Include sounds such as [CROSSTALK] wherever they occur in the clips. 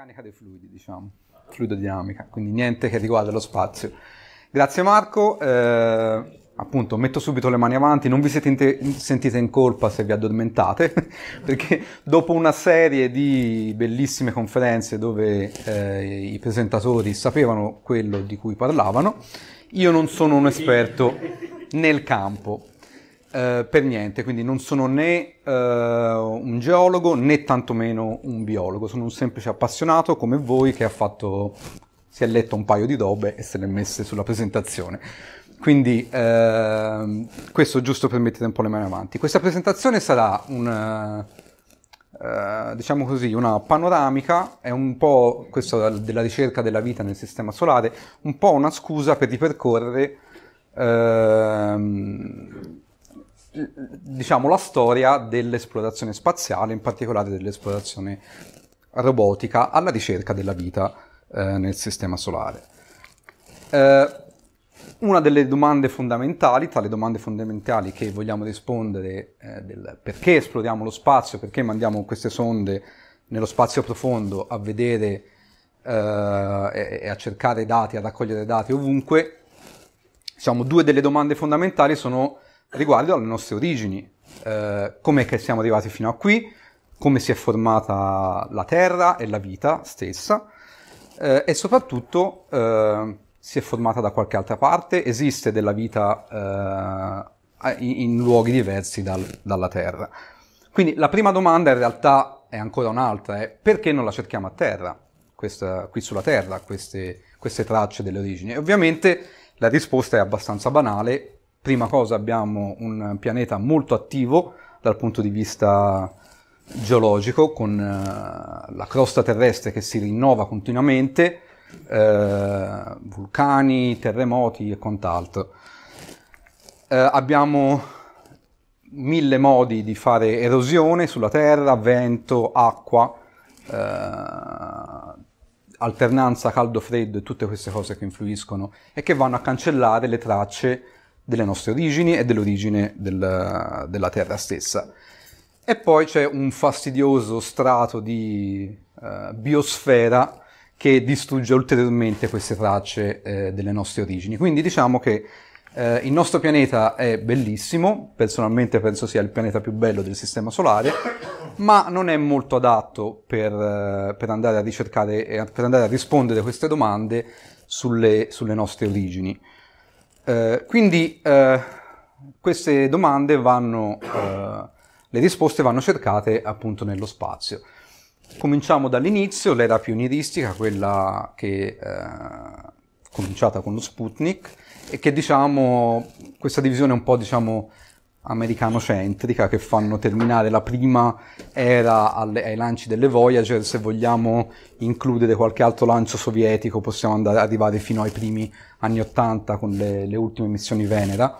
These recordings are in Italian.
meccanica dei fluidi, diciamo, fluidodinamica, quindi niente che riguarda lo spazio. Grazie Marco, eh, appunto metto subito le mani avanti, non vi siete sentite in colpa se vi addormentate, [LAUGHS] perché dopo una serie di bellissime conferenze dove eh, i presentatori sapevano quello di cui parlavano, io non sono un esperto nel campo, eh, per niente, quindi non sono né eh, un geologo né tantomeno un biologo, sono un semplice appassionato come voi che ha fatto, si è letto un paio di dobe e se le è messe sulla presentazione. Quindi eh, questo giusto per mettere un po' le mani avanti. Questa presentazione sarà una, eh, eh, diciamo così, una panoramica, è un po' questa della ricerca della vita nel Sistema Solare, un po' una scusa per ripercorrere ehm, diciamo, la storia dell'esplorazione spaziale, in particolare dell'esplorazione robotica alla ricerca della vita eh, nel sistema solare. Eh, una delle domande fondamentali, tra le domande fondamentali che vogliamo rispondere eh, del perché esploriamo lo spazio, perché mandiamo queste sonde nello spazio profondo a vedere eh, e, e a cercare dati, a raccogliere dati ovunque, diciamo due delle domande fondamentali sono riguardo alle nostre origini, eh, come siamo arrivati fino a qui, come si è formata la Terra e la vita stessa eh, e soprattutto eh, si è formata da qualche altra parte, esiste della vita eh, in, in, luoghi diversi dal, dalla Terra. Quindi la prima domanda in realtà è ancora un'altra, è perché non la cerchiamo a Terra, questa, qui sulla Terra, queste, queste tracce delle origini? E ovviamente la risposta è abbastanza banale Prima cosa abbiamo un pianeta molto attivo dal punto di vista geologico, con eh, la crosta terrestre che si rinnova continuamente, eh, vulcani, terremoti e quant'altro. Eh, abbiamo mille modi di fare erosione sulla Terra, vento, acqua, eh, alternanza caldo-freddo e tutte queste cose che influiscono e che vanno a cancellare le tracce delle nostre origini e dell'origine del, della Terra stessa. E poi c'è un fastidioso strato di eh, biosfera che distrugge ulteriormente queste tracce eh, delle nostre origini. Quindi diciamo che eh, il nostro pianeta è bellissimo, personalmente penso sia il pianeta più bello del Sistema Solare, ma non è molto adatto per, eh, per andare a ricercare, per andare a rispondere a queste domande sulle, sulle nostre origini. Eh, quindi eh, queste domande vanno, eh, le risposte vanno cercate appunto nello spazio. Cominciamo dall'inizio, l'era pionieristica, quella che è eh, cominciata con lo Sputnik e che diciamo, questa divisione è un po' diciamo americano-centrica che fanno terminare la prima era alle, ai lanci delle Voyager, se vogliamo includere qualche altro lancio sovietico possiamo andare, arrivare fino ai primi anni 80 con le, le ultime missioni Venera.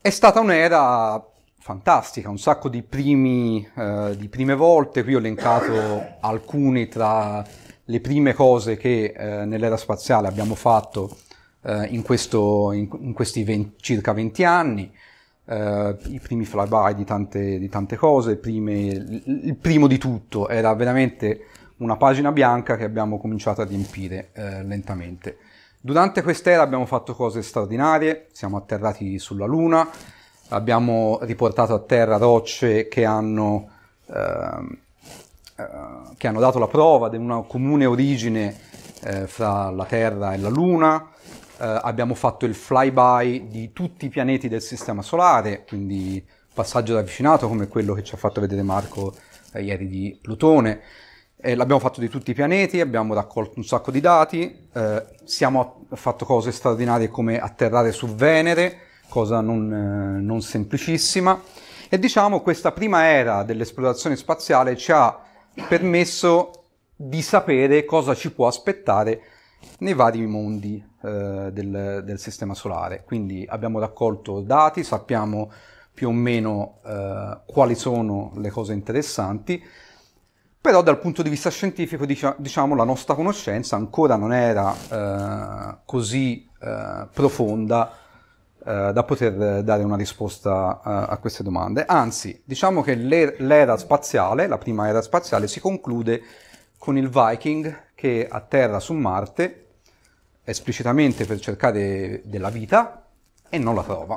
È stata un'era fantastica, un sacco di, primi, eh, di prime volte, qui ho elencato alcune tra le prime cose che eh, nell'era spaziale abbiamo fatto eh, in, questo, in, in, questi 20, circa 20 anni, eh, i primi flyby di tante, di tante cose, prime, il primo di tutto era veramente una pagina bianca che abbiamo cominciato a riempire eh, lentamente. Durante quest'era abbiamo fatto cose straordinarie, siamo atterrati sulla Luna, abbiamo riportato a terra rocce che hanno, eh, eh, che hanno dato la prova di una comune origine eh, fra la Terra e la Luna, eh, abbiamo fatto il flyby di tutti i pianeti del Sistema Solare, quindi passaggio ravvicinato come quello che ci ha fatto vedere Marco eh, ieri di Plutone, eh, l'abbiamo fatto di tutti i pianeti, abbiamo raccolto un sacco di dati, eh, siamo fatto cose straordinarie come atterrare su Venere, cosa non, eh, non semplicissima. E diciamo questa prima era dell'esplorazione spaziale ci ha permesso di sapere cosa ci può aspettare nei vari mondi eh, del, del, sistema solare. Quindi abbiamo raccolto dati, sappiamo più o meno eh, quali sono le cose interessanti, però dal punto di vista scientifico diciamo la nostra conoscenza ancora non era eh, così eh, profonda eh, da poter dare una risposta a queste domande. Anzi, diciamo che l'era spaziale, la prima era spaziale, si conclude con il Viking che atterra su Marte esplicitamente per cercare della vita e non la trova.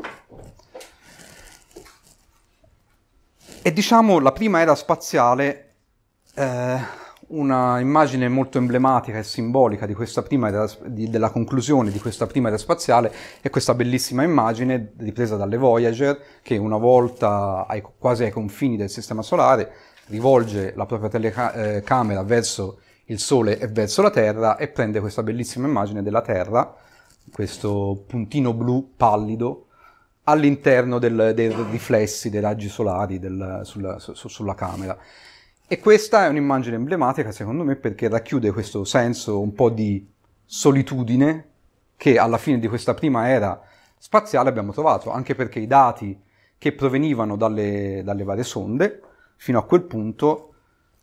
E diciamo la prima era spaziale eh, una immagine molto emblematica e simbolica di questa prima era, di, della conclusione di questa prima era spaziale è questa bellissima immagine ripresa dalle Voyager che una volta ai, quasi ai confini del Sistema Solare rivolge la propria telecamera eh, verso il Sole e verso la Terra e prende questa bellissima immagine della Terra, questo puntino blu pallido, all'interno del, dei riflessi dei raggi solari del, sulla, su, sulla camera. E questa è un'immagine emblematica, secondo me, perché racchiude questo senso un po' di solitudine che alla fine di questa prima era spaziale abbiamo trovato, anche perché i dati che provenivano dalle, dalle varie sonde fino a quel punto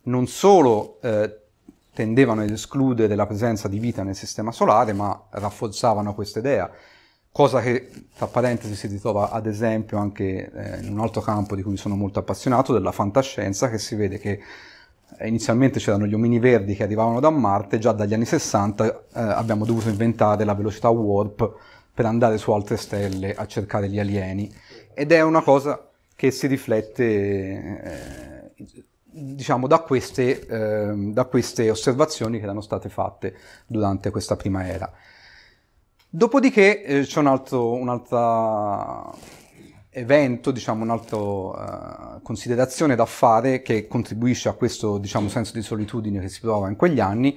non solo eh, tendevano ad escludere la presenza di vita nel sistema solare, ma rafforzavano questa idea cosa che, tra parentesi, si ritrova ad esempio anche eh, in un altro campo di cui sono molto appassionato, della fantascienza, che si vede che eh, inizialmente c'erano gli omini verdi che arrivavano da Marte, già dagli anni 60 eh, abbiamo dovuto inventare la velocità warp per andare su altre stelle a cercare gli alieni ed è una cosa che si riflette eh, diciamo da queste, ehm, da queste osservazioni che erano state fatte durante questa prima era. Dopodiché eh, c'è un altro, diciamo, un altro, evento, diciamo, un'altra uh, considerazione da fare che contribuisce a questo diciamo, senso di solitudine che si prova in quegli anni,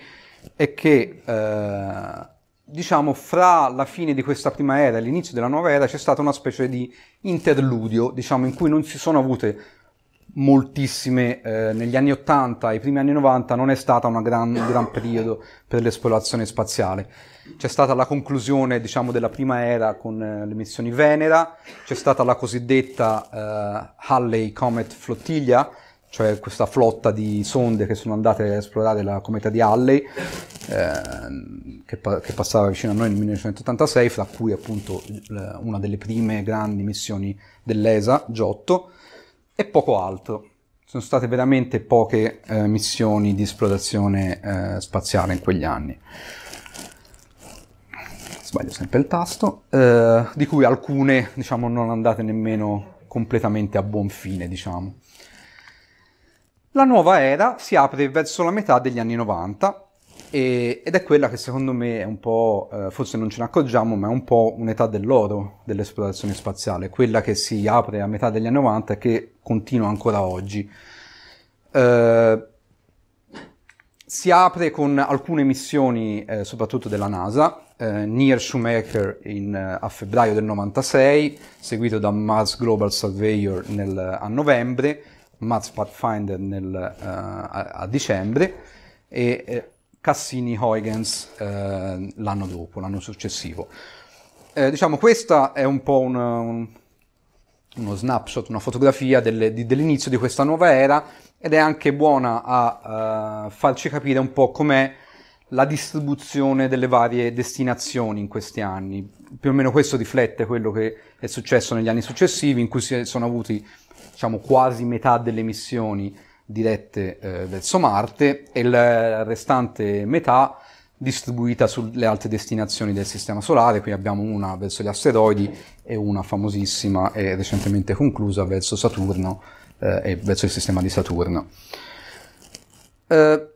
è che uh, diciamo, fra la fine di questa prima era e l'inizio della nuova era c'è stata una specie di interludio, diciamo, in cui non si sono avute moltissime eh, negli anni 80 e i primi anni 90 non è stata una gran, un gran periodo per l'esplorazione spaziale c'è stata la conclusione diciamo, della prima era con eh, le missioni Venera, c'è stata la cosiddetta eh, Halley Comet Flottiglia, cioè questa flotta di sonde che sono andate a esplorare la cometa di Halley, eh, che, pa- che, passava vicino a noi nel 1986, fra cui appunto l- una delle prime grandi missioni dell'ESA, Giotto, e poco altro. Sono state veramente poche eh, missioni di esplorazione eh, spaziale in quegli anni sbaglio sempre il tasto, eh, di cui alcune diciamo, non andate nemmeno completamente a buon fine. Diciamo. La nuova era si apre verso la metà degli anni 90 e, ed è quella che secondo me è un po', eh, forse non ce ne accorgiamo, ma è un po' un'età dell'oro dell'esplorazione spaziale, quella che si apre a metà degli anni 90 e che continua ancora oggi. Eh, si apre con alcune missioni, eh, soprattutto della NASA, eh, Near Shoemaker in, eh, a febbraio del 96, seguito da Mars Global Surveyor nel, a novembre, Mars Pathfinder nel, eh, a, a, dicembre e eh, Cassini Huygens eh, l'anno dopo, l'anno successivo. diciamo, questa è un po' un, un, uno snapshot, una fotografia delle, di, dell'inizio di questa nuova era ed è anche buona a farci capire un po' com'è la distribuzione delle varie destinazioni in questi anni. Più o meno questo riflette quello che è successo negli anni successivi, in cui si sono avuti diciamo, quasi metà delle missioni dirette eh, verso Marte e la restante metà distribuita sulle altre destinazioni del Sistema Solare, qui abbiamo una verso gli asteroidi e una famosissima e recentemente conclusa verso Saturno eh, e verso il sistema di Saturno. Eh,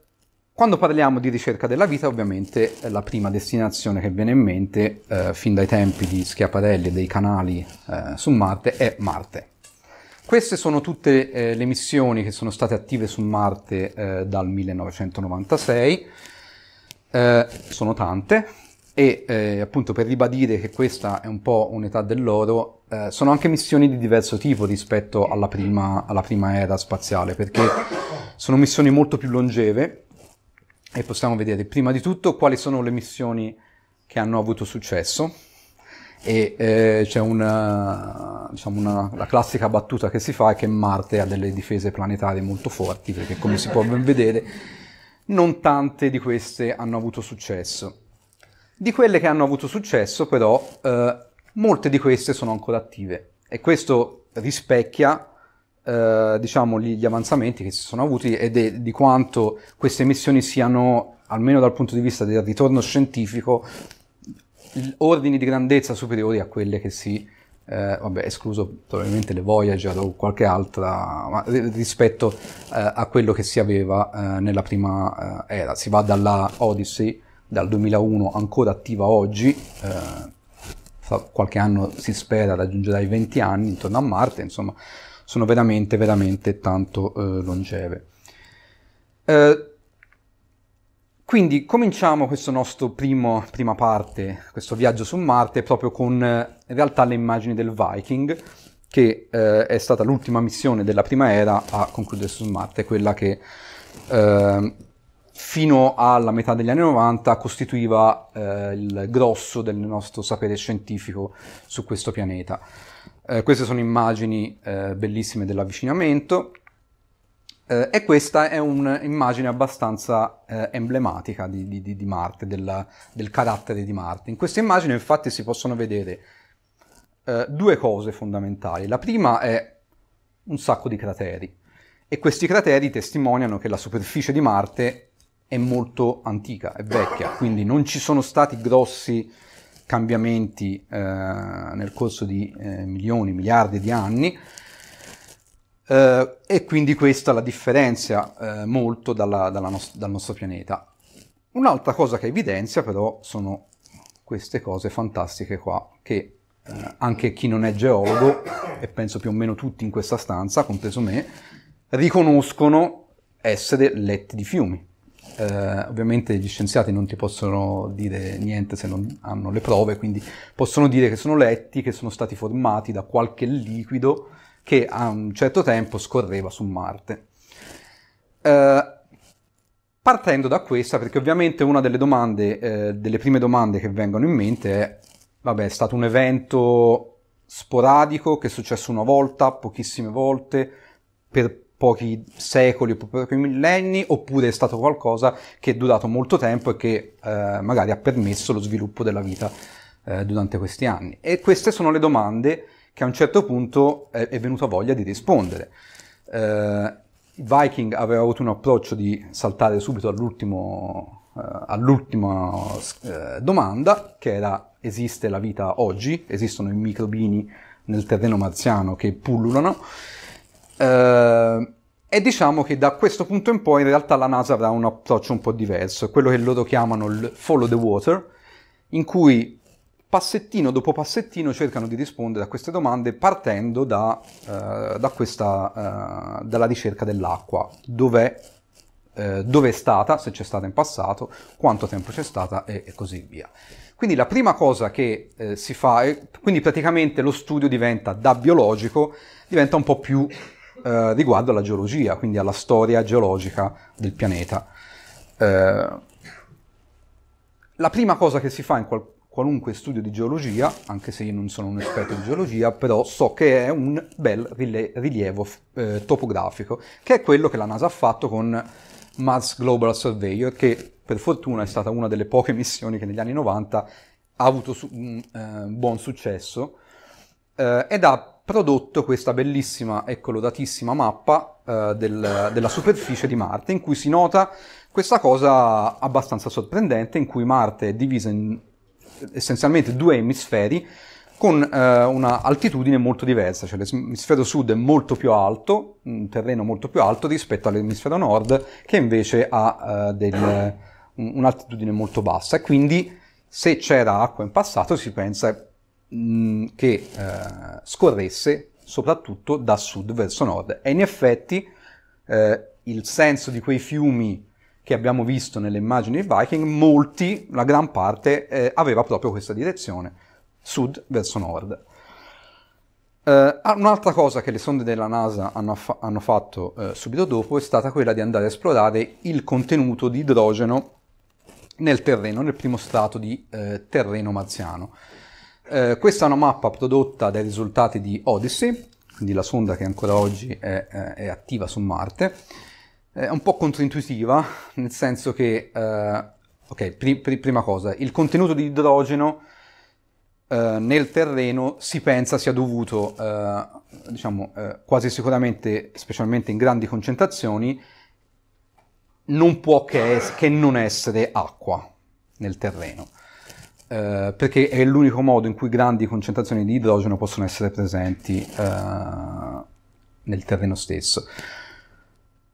quando parliamo di ricerca della vita, ovviamente eh, la prima destinazione che viene in mente eh, fin dai tempi di Schiaparelli e dei canali eh, su Marte è Marte. Queste sono tutte eh, le missioni che sono state attive su Marte eh, dal 1996, eh, sono tante e appunto per ribadire che questa è un po' un'età dell'oro, sono anche missioni di diverso tipo rispetto alla prima, alla prima era spaziale perché sono missioni molto più longeve e possiamo vedere prima di tutto quali sono le missioni che hanno avuto successo e eh, c'è una, diciamo una, la classica battuta che si fa è che Marte ha delle difese planetarie molto forti perché come si può ben vedere non tante di queste hanno avuto successo. Di quelle che hanno avuto successo però eh, molte di queste sono ancora attive e questo rispecchia eh, diciamo, gli, gli, avanzamenti che si sono avuti e de, di quanto queste missioni siano, almeno dal punto di vista del ritorno scientifico, ordini di grandezza superiori a quelle che si, eh, vabbè, escluso probabilmente le Voyager o qualche altra, ma rispetto eh, a quello che si aveva eh, nella prima eh, era. Si va dalla Odyssey dal 2001 ancora attiva oggi, fra qualche anno si spera raggiungerà i 20 anni intorno a Marte, insomma sono veramente, veramente tanto eh, longeve. Eh, quindi cominciamo questo nostro primo, prima parte, questo viaggio su Marte, proprio con eh, in realtà le immagini del Viking, che eh, è stata l'ultima missione della prima era a concludere su Marte, quella che eh, fino alla metà degli anni 90 costituiva eh, il grosso del nostro sapere scientifico su questo pianeta. Eh, queste sono immagini eh, bellissime dell'avvicinamento eh, e questa è un'immagine abbastanza eh, emblematica di, di, di Marte, della, del carattere di Marte. In questa immagine infatti si possono vedere eh, due cose fondamentali. La prima è un sacco di crateri e questi crateri testimoniano che la superficie di Marte è molto antica, è vecchia, quindi non ci sono stati grossi cambiamenti eh, nel corso di eh, milioni, miliardi di anni eh, e quindi questa la differenzia eh, molto dalla, dalla nos- dal nostro pianeta. Un'altra cosa che evidenzia però sono queste cose fantastiche qua che eh, anche chi non è geologo, e penso più o meno tutti in questa stanza, compreso me, riconoscono essere letti di fiumi eh, ovviamente gli scienziati non ti possono dire niente se non hanno le prove, quindi possono dire che sono letti che sono stati formati da qualche liquido che a un certo tempo scorreva su Marte. Eh, partendo da questa, perché ovviamente una delle domande, eh, delle prime domande che vengono in mente è, vabbè, è stato un evento sporadico che è successo una volta, pochissime volte, per pochi secoli, o pochi millenni, oppure è stato qualcosa che è durato molto tempo e che eh, magari ha permesso lo sviluppo della vita eh, durante questi anni. E queste sono le domande che a un certo punto eh, è, è venuta voglia di rispondere. Eh, Viking aveva avuto un approccio di saltare subito all'ultimo, eh, all'ultima eh, domanda, che era esiste la vita oggi? Esistono i microbini nel terreno marziano che pullulano? Eh, e diciamo che da questo punto in poi in realtà la NASA avrà un approccio un po' diverso, quello che loro chiamano il follow the water, in cui passettino dopo passettino cercano di rispondere a queste domande partendo da, eh, da questa, eh, dalla ricerca dell'acqua, dov'è, eh, dov'è stata, se c'è stata in passato, quanto tempo c'è stata e, e così via. Quindi la prima cosa che eh, si fa, è, quindi praticamente lo studio diventa da biologico, diventa un po' più eh, riguardo alla geologia, quindi alla storia geologica del pianeta. Eh, la prima cosa che si fa in qual- qualunque studio di geologia, anche se io non sono un esperto di geologia, però so che è un bel rilievo eh, topografico, che è quello che la NASA ha fatto con Mars Global Surveyor, che per fortuna è stata una delle poche missioni che negli anni 90 ha avuto su- un eh, buon successo eh, ed ha prodotto questa bellissima e coloratissima mappa eh, del, della superficie di Marte, in cui si nota questa cosa abbastanza sorprendente, in cui Marte è divisa in essenzialmente due emisferi con eh, una altitudine molto diversa, cioè l'emisfero sud è molto più alto, un terreno molto più alto rispetto all'emisfero nord che invece ha eh, del, un'altitudine molto bassa e quindi se c'era acqua in passato si pensa Mm, che eh, scorresse soprattutto da sud verso nord. E in effetti eh, il senso di quei fiumi che abbiamo visto nelle immagini dei Viking, molti, la gran parte, eh, aveva proprio questa direzione, sud verso nord. Uh, un'altra cosa che le sonde della NASA hanno, fa- hanno fatto uh, subito dopo è stata quella di andare a esplorare il contenuto di idrogeno nel terreno, nel primo strato di uh, terreno marziano. Eh, questa è una mappa prodotta dai risultati di Odyssey, quindi la sonda che ancora oggi è, eh, è attiva su Marte. È un po' controintuitiva, nel senso che, eh, ok, pr- pr- prima cosa, il contenuto di idrogeno eh, nel terreno si pensa sia dovuto, eh, diciamo, eh, quasi sicuramente, specialmente in grandi concentrazioni, non può che, es- che non essere acqua nel terreno. Eh, perché è l'unico modo in cui grandi concentrazioni di idrogeno possono essere presenti eh, nel terreno stesso.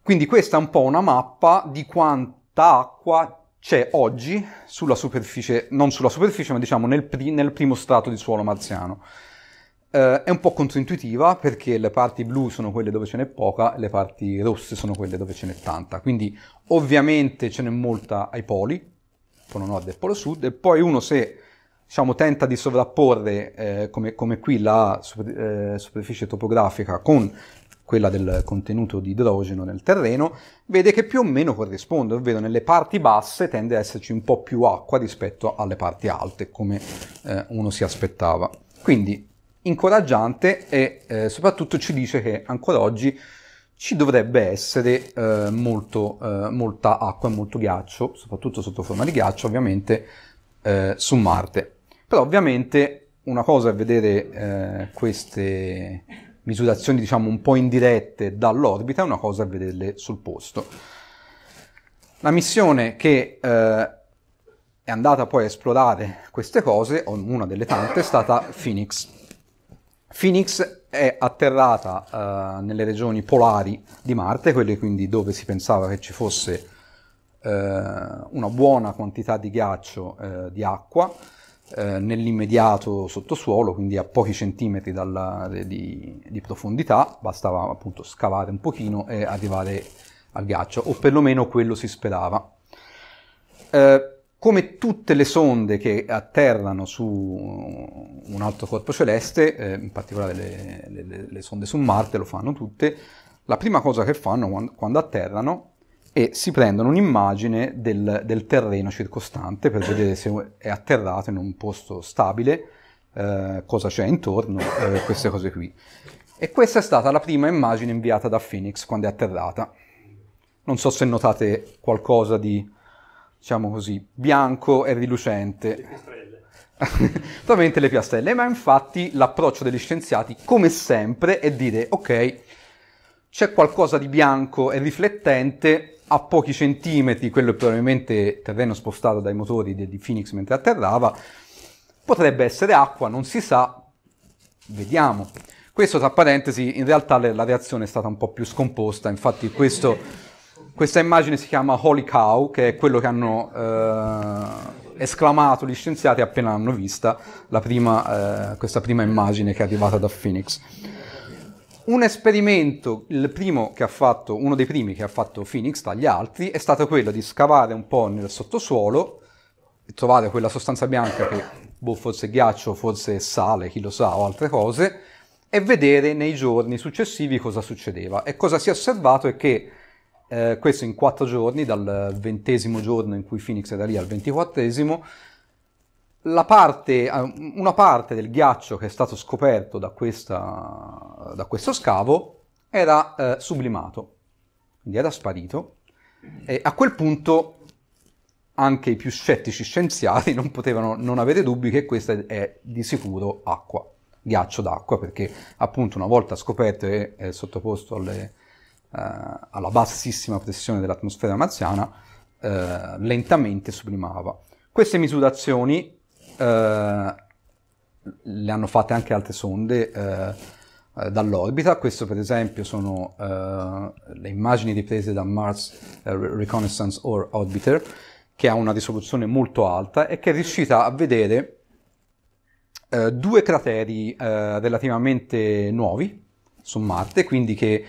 Quindi questa è un po' una mappa di quanta acqua c'è oggi sulla superficie, non sulla superficie, ma diciamo nel, pri- nel primo strato di suolo marziano. Eh, è un po' controintuitiva perché le parti blu sono quelle dove ce n'è poca, le parti rosse sono quelle dove ce n'è tanta. Quindi ovviamente ce n'è molta ai poli, Polo Nord e Polo Sud, e poi uno se diciamo, tenta di sovrapporre, eh, come, come, qui, la super, eh, superficie topografica con quella del contenuto di idrogeno nel terreno, vede che più o meno corrisponde, ovvero nelle parti basse tende ad esserci un po' più acqua rispetto alle parti alte, come eh, uno si aspettava. Quindi incoraggiante e eh, soprattutto ci dice che ancora oggi ci dovrebbe essere eh, molto, eh, molta acqua e molto ghiaccio, soprattutto sotto forma di ghiaccio ovviamente, eh, su Marte. Però ovviamente una cosa è vedere eh, queste misurazioni diciamo un po' indirette dall'orbita, una cosa è vederle sul posto. La missione che eh, è andata poi a esplorare queste cose, o una delle tante, è stata Phoenix. Phoenix è atterrata uh, nelle regioni polari di Marte, quelle quindi dove si pensava che ci fosse uh, una buona quantità di ghiaccio uh, di acqua nell'immediato sottosuolo, quindi a pochi centimetri dalla, di, di, profondità, bastava appunto scavare un pochino e arrivare al ghiaccio, o perlomeno quello si sperava. Eh, come tutte le sonde che atterrano su un altro corpo celeste, eh, in particolare le, le, le, sonde su Marte lo fanno tutte, la prima cosa che fanno quando, quando atterrano è si prendono un'immagine del, del, terreno circostante per vedere se è atterrato in un posto stabile, eh, cosa c'è intorno, eh, queste cose qui. E questa è stata la prima immagine inviata da Phoenix quando è atterrata. Non so se notate qualcosa di diciamo così, bianco e rilucente. Probabilmente [LAUGHS] le piastrelle, ma infatti l'approccio degli scienziati, come sempre, è dire, ok, c'è qualcosa di bianco e riflettente a pochi centimetri, quello è probabilmente terreno spostato dai motori di Phoenix mentre atterrava, potrebbe essere acqua, non si sa, vediamo. Questo tra parentesi, in realtà la reazione è stata un po' più scomposta, infatti questo questa immagine si chiama Holy Cow, che è quello che hanno eh, esclamato gli scienziati appena l'hanno vista prima, eh, questa prima immagine che è arrivata da Phoenix. Un esperimento, fatto, uno dei primi che ha fatto Phoenix dagli altri, è stato quello di scavare un po' nel sottosuolo, trovare quella sostanza bianca che boh, forse è ghiaccio, forse è sale, chi lo sa, o altre cose, e vedere nei giorni successivi cosa succedeva. E cosa si è osservato è che eh, questo in quattro giorni, dal ventesimo giorno in cui Phoenix era lì al ventiquattresimo. Parte, eh, una parte del ghiaccio che è stato scoperto da, questa, da questo scavo era eh, sublimato, quindi era sparito. E a quel punto anche i più scettici scienziati non potevano non avere dubbi che questa è di sicuro acqua, ghiaccio d'acqua, perché appunto una volta scoperto e sottoposto alle, eh, alla bassissima pressione dell'atmosfera marziana, eh, lentamente sublimava. Queste misurazioni eh, le hanno fatte anche altre sonde eh, eh dall'orbita, Queste, per esempio sono eh, le immagini riprese da Mars Reconnaissance Orbiter, che ha una risoluzione molto alta e che è riuscita a vedere due crateri relativamente nuovi su Marte, quindi che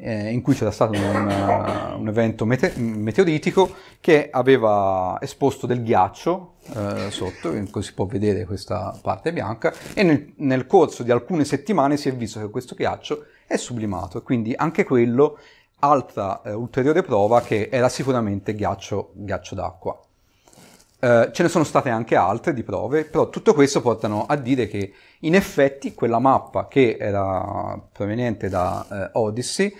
eh, in cui c'era stato un, eh, un evento mete- meteoritico che aveva esposto del ghiaccio eh, sotto, così si può vedere questa parte bianca, e nel, nel corso di alcune settimane si è visto che questo ghiaccio è sublimato, quindi anche quello altra eh, ulteriore prova che era sicuramente ghiaccio, ghiaccio d'acqua. Eh, ce ne sono state anche altre di prove, però tutto questo portano a dire che in effetti quella mappa che era proveniente da uh, Odyssey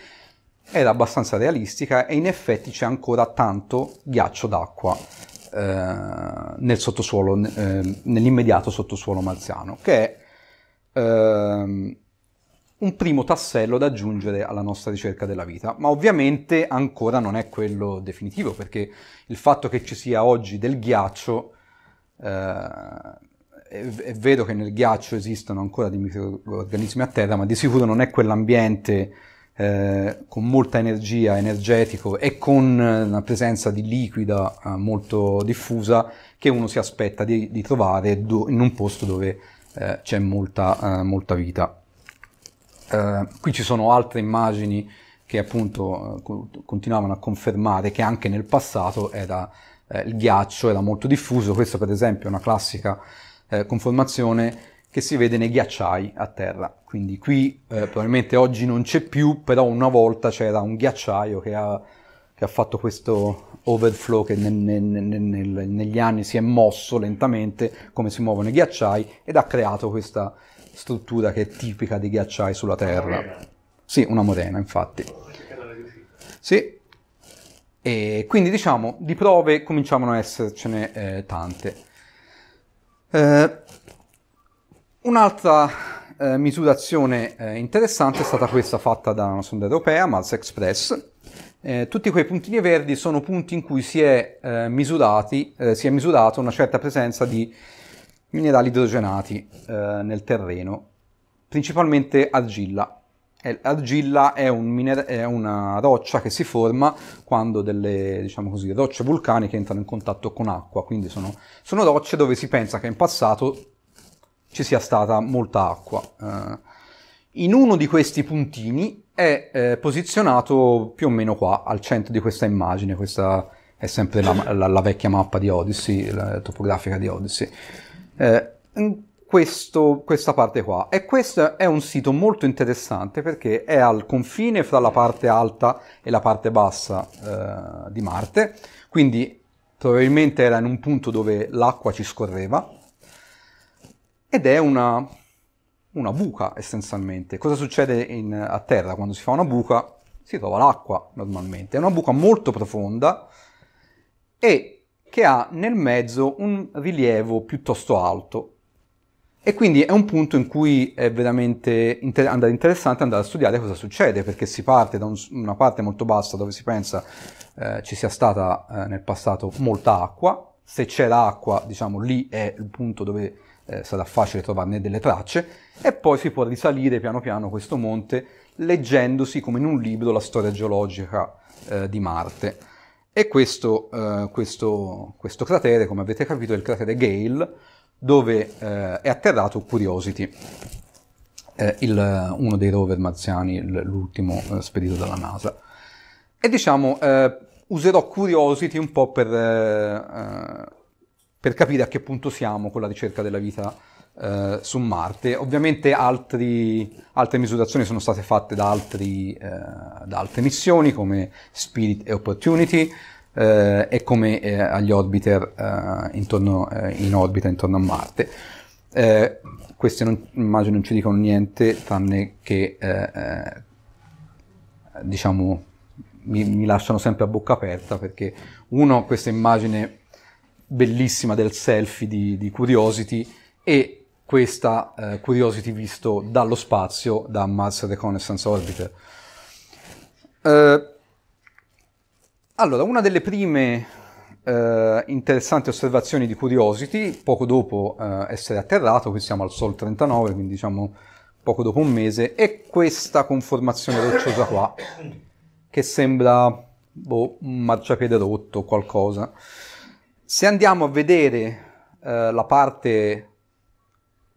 era abbastanza realistica e in effetti c'è ancora tanto ghiaccio d'acqua uh, nel sottosuolo, nell'immediato sottosuolo marziano, che è ehm, un primo tassello da aggiungere alla nostra ricerca della vita, ma ovviamente ancora non è quello definitivo, perché il fatto che ci sia oggi del ghiaccio, eh, è, è vero che nel ghiaccio esistono ancora dei microorganismi a terra, ma di sicuro non è quell'ambiente eh, con molta energia, energetico e con una presenza di liquida eh, molto diffusa che uno si aspetta di, di trovare do, in un posto dove eh, c'è molta, eh, molta vita. Eh, qui ci sono altre immagini che appunto eh, continuavano a confermare che anche nel passato era, eh, il ghiaccio era molto diffuso, questa per esempio è una classica eh, conformazione che si vede nei ghiacciai a terra, quindi qui eh, probabilmente oggi non c'è più, però una volta c'era un ghiacciaio che ha, che ha fatto questo overflow che nel, nel, nel, negli anni si è mosso lentamente come si muovono i ghiacciai ed ha creato questa struttura che è tipica dei ghiacciai sulla Terra. Una sì, una morena, infatti. Sì. E quindi diciamo, di prove cominciavano a essercene eh, tante. Eh, un'altra eh, misurazione eh, interessante è stata questa fatta da una sonda europea, Mars Express, eh, tutti quei puntini verdi sono punti in cui si è, eh, misurati, eh, si è misurata una certa presenza di minerali idrogenati eh, nel terreno, principalmente argilla. L'argilla è, un miner- è, una roccia che si forma quando delle diciamo così, rocce vulcaniche entrano in contatto con acqua, quindi sono, sono, rocce dove si pensa che in passato ci sia stata molta acqua. Eh, in uno di questi puntini è eh, posizionato più o meno qua, al centro di questa immagine, questa è sempre la, la, la vecchia mappa di Odyssey, la topografica di Odyssey. Eh, questo, questa parte qua. E questo è un sito molto interessante perché è al confine fra la parte alta e la parte bassa eh, di Marte, quindi probabilmente era in un punto dove l'acqua ci scorreva ed è una, una buca essenzialmente. Cosa succede in, a Terra quando si fa una buca? Si trova l'acqua normalmente, è una buca molto profonda e che ha nel mezzo un rilievo piuttosto alto. E quindi è un punto in cui è veramente inter- interessante andare a studiare cosa succede, perché si parte da un, una parte molto bassa dove si pensa eh, ci sia stata eh, nel passato molta acqua, se c'è l'acqua, diciamo, lì è il punto dove eh, sarà facile trovarne delle tracce, e poi si può risalire piano piano questo monte leggendosi come in un libro la storia geologica eh, di Marte. E questo, eh, questo, questo, cratere, come avete capito, è il cratere Gale, dove eh, è atterrato Curiosity, eh, il, uno dei rover marziani, l'ultimo eh, spedito dalla NASA. E diciamo, eh, userò Curiosity un po' per, eh, per capire a che punto siamo con la ricerca della vita eh, su Marte. Ovviamente altri, altre misurazioni sono state fatte da, altri, eh, da altre missioni come Spirit e Opportunity eh, e come eh, agli orbiter eh, intorno, eh, in orbita intorno a Marte. queste non, immagino non ci dicono niente tranne che diciamo mi, mi lasciano sempre a bocca aperta perché uno questa immagine bellissima del selfie di, di Curiosity e questa eh, Curiosity visto dallo spazio da Mars Reconnaissance Orbiter. Eh, allora, una delle prime eh, interessanti osservazioni di Curiosity, poco dopo eh, essere atterrato, qui siamo al Sol 39, quindi diciamo poco dopo un mese, è questa conformazione rocciosa qua, che sembra boh, un marciapiede rotto o qualcosa. Se andiamo a vedere eh, la parte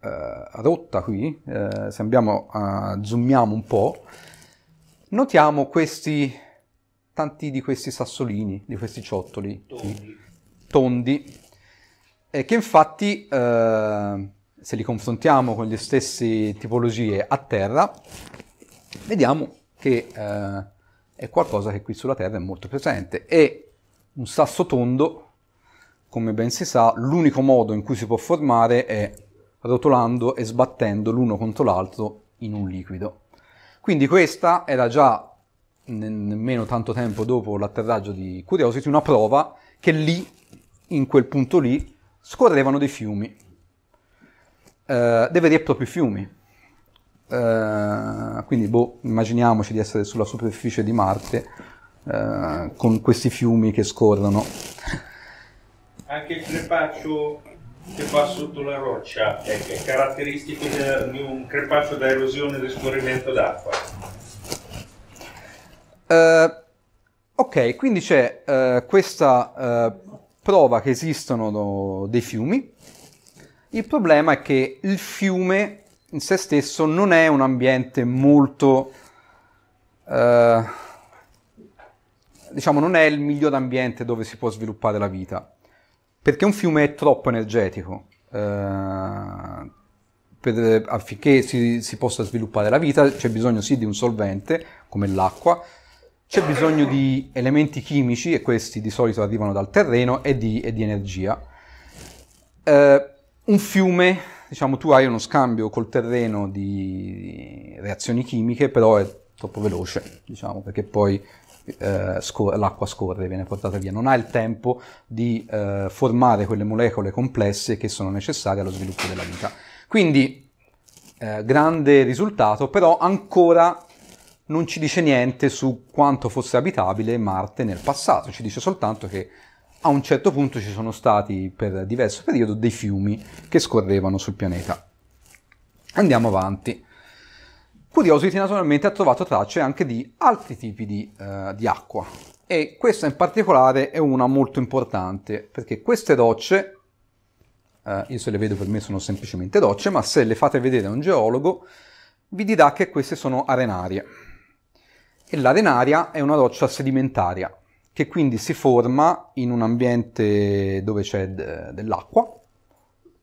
rotta eh, qui, eh, se andiamo a zoomiamo un po', notiamo questi tanti di questi sassolini, di questi ciottoli tondi, tondi eh, che infatti eh, se li confrontiamo con le stesse tipologie a terra, vediamo che eh, è qualcosa che qui sulla terra è molto presente. E un sasso tondo, come ben si sa, l'unico modo in cui si può formare è rotolando e sbattendo l'uno contro l'altro in un liquido. Quindi questa era già, nemmeno tanto tempo dopo l'atterraggio di Curiosity, una prova che lì, in quel punto lì, scorrevano dei fiumi, eh, dei veri e propri fiumi. Eh, quindi, boh, immaginiamoci di essere sulla superficie di Marte eh, con questi fiumi che scorrono. Anche il crepaccio che va sotto la roccia, ecco, eh, caratteristiche di un crepaccio da erosione e di scorrimento d'acqua. Uh, ok, quindi c'è uh, questa uh, prova che esistono no, dei fiumi. Il problema è che il fiume in se stesso non è un ambiente molto diciamo, non è il miglior ambiente dove si può sviluppare la vita perché un fiume è troppo energetico. Eh, per, eh, affinché si, si, possa sviluppare la vita c'è bisogno sì di un solvente come l'acqua, c'è bisogno di elementi chimici e questi di solito arrivano dal terreno e di, e di energia. Eh, un fiume, diciamo tu hai uno scambio col terreno di reazioni chimiche, però è troppo veloce, diciamo, perché poi eh, l'acqua scorre, viene portata via, non ha il tempo di eh, formare quelle molecole complesse che sono necessarie allo sviluppo della vita. Quindi eh, grande risultato, però ancora non ci dice niente su quanto fosse abitabile Marte nel passato, ci dice soltanto che a un certo punto ci sono stati per diverso periodo dei fiumi che scorrevano sul pianeta. Andiamo avanti. Curiosity naturalmente ha trovato tracce anche di altri tipi di, eh, di acqua e questa in particolare è una molto importante perché queste rocce Uh, eh, io se le vedo per me sono semplicemente rocce, ma se le fate vedere a un geologo vi dirà che queste sono arenarie. E l'arenaria è una roccia sedimentaria che quindi si forma in un ambiente dove c'è de- eh, dell'acqua,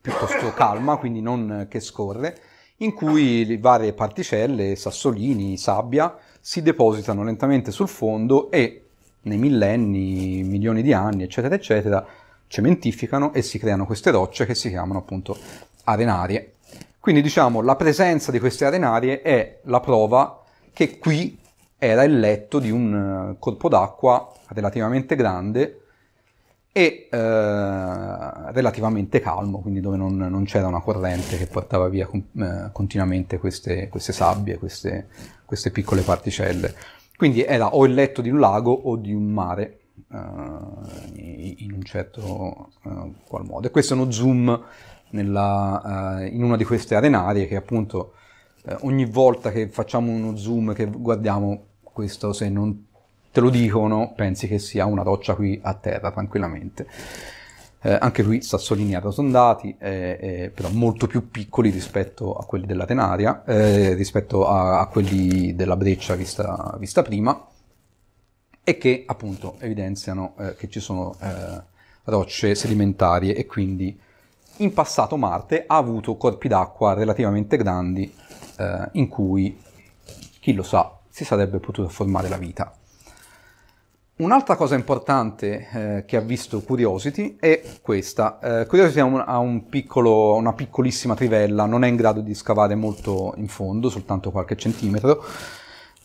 piuttosto calma, quindi non che scorre, in cui le varie particelle, sassolini, sabbia, si depositano lentamente sul fondo e nei millenni, milioni di anni, eccetera, eccetera, cementificano e si creano queste rocce che si chiamano appunto arenarie. Quindi diciamo la presenza di queste arenarie è la prova che qui era il letto di un eh, corpo d'acqua relativamente grande e eh, relativamente calmo, quindi dove non, non, c'era una corrente che portava via eh, continuamente queste, queste sabbie, queste, queste, piccole particelle. Quindi era o il letto di un lago o di un mare, eh, in un certo eh, qual modo. E questo è uno zoom nella, eh, in una di queste arenarie che appunto eh, ogni volta che facciamo uno zoom, che guardiamo questo, se non te lo dicono, pensi che sia una roccia qui a terra tranquillamente. Eh, anche qui sassolini arrotondati, eh, eh, però molto più piccoli rispetto a quelli della Tenaria, eh, rispetto a, a, quelli della breccia vista, vista, prima, e che appunto evidenziano eh, che ci sono eh, rocce sedimentarie e quindi in passato Marte ha avuto corpi d'acqua relativamente grandi in cui, chi lo sa, si sarebbe potuta formare la vita. Un'altra cosa importante eh, che ha visto Curiosity è questa. Eh, Curiosity ha, un, ha un piccolo, una piccolissima trivella, non è in grado di scavare molto in fondo, soltanto qualche centimetro.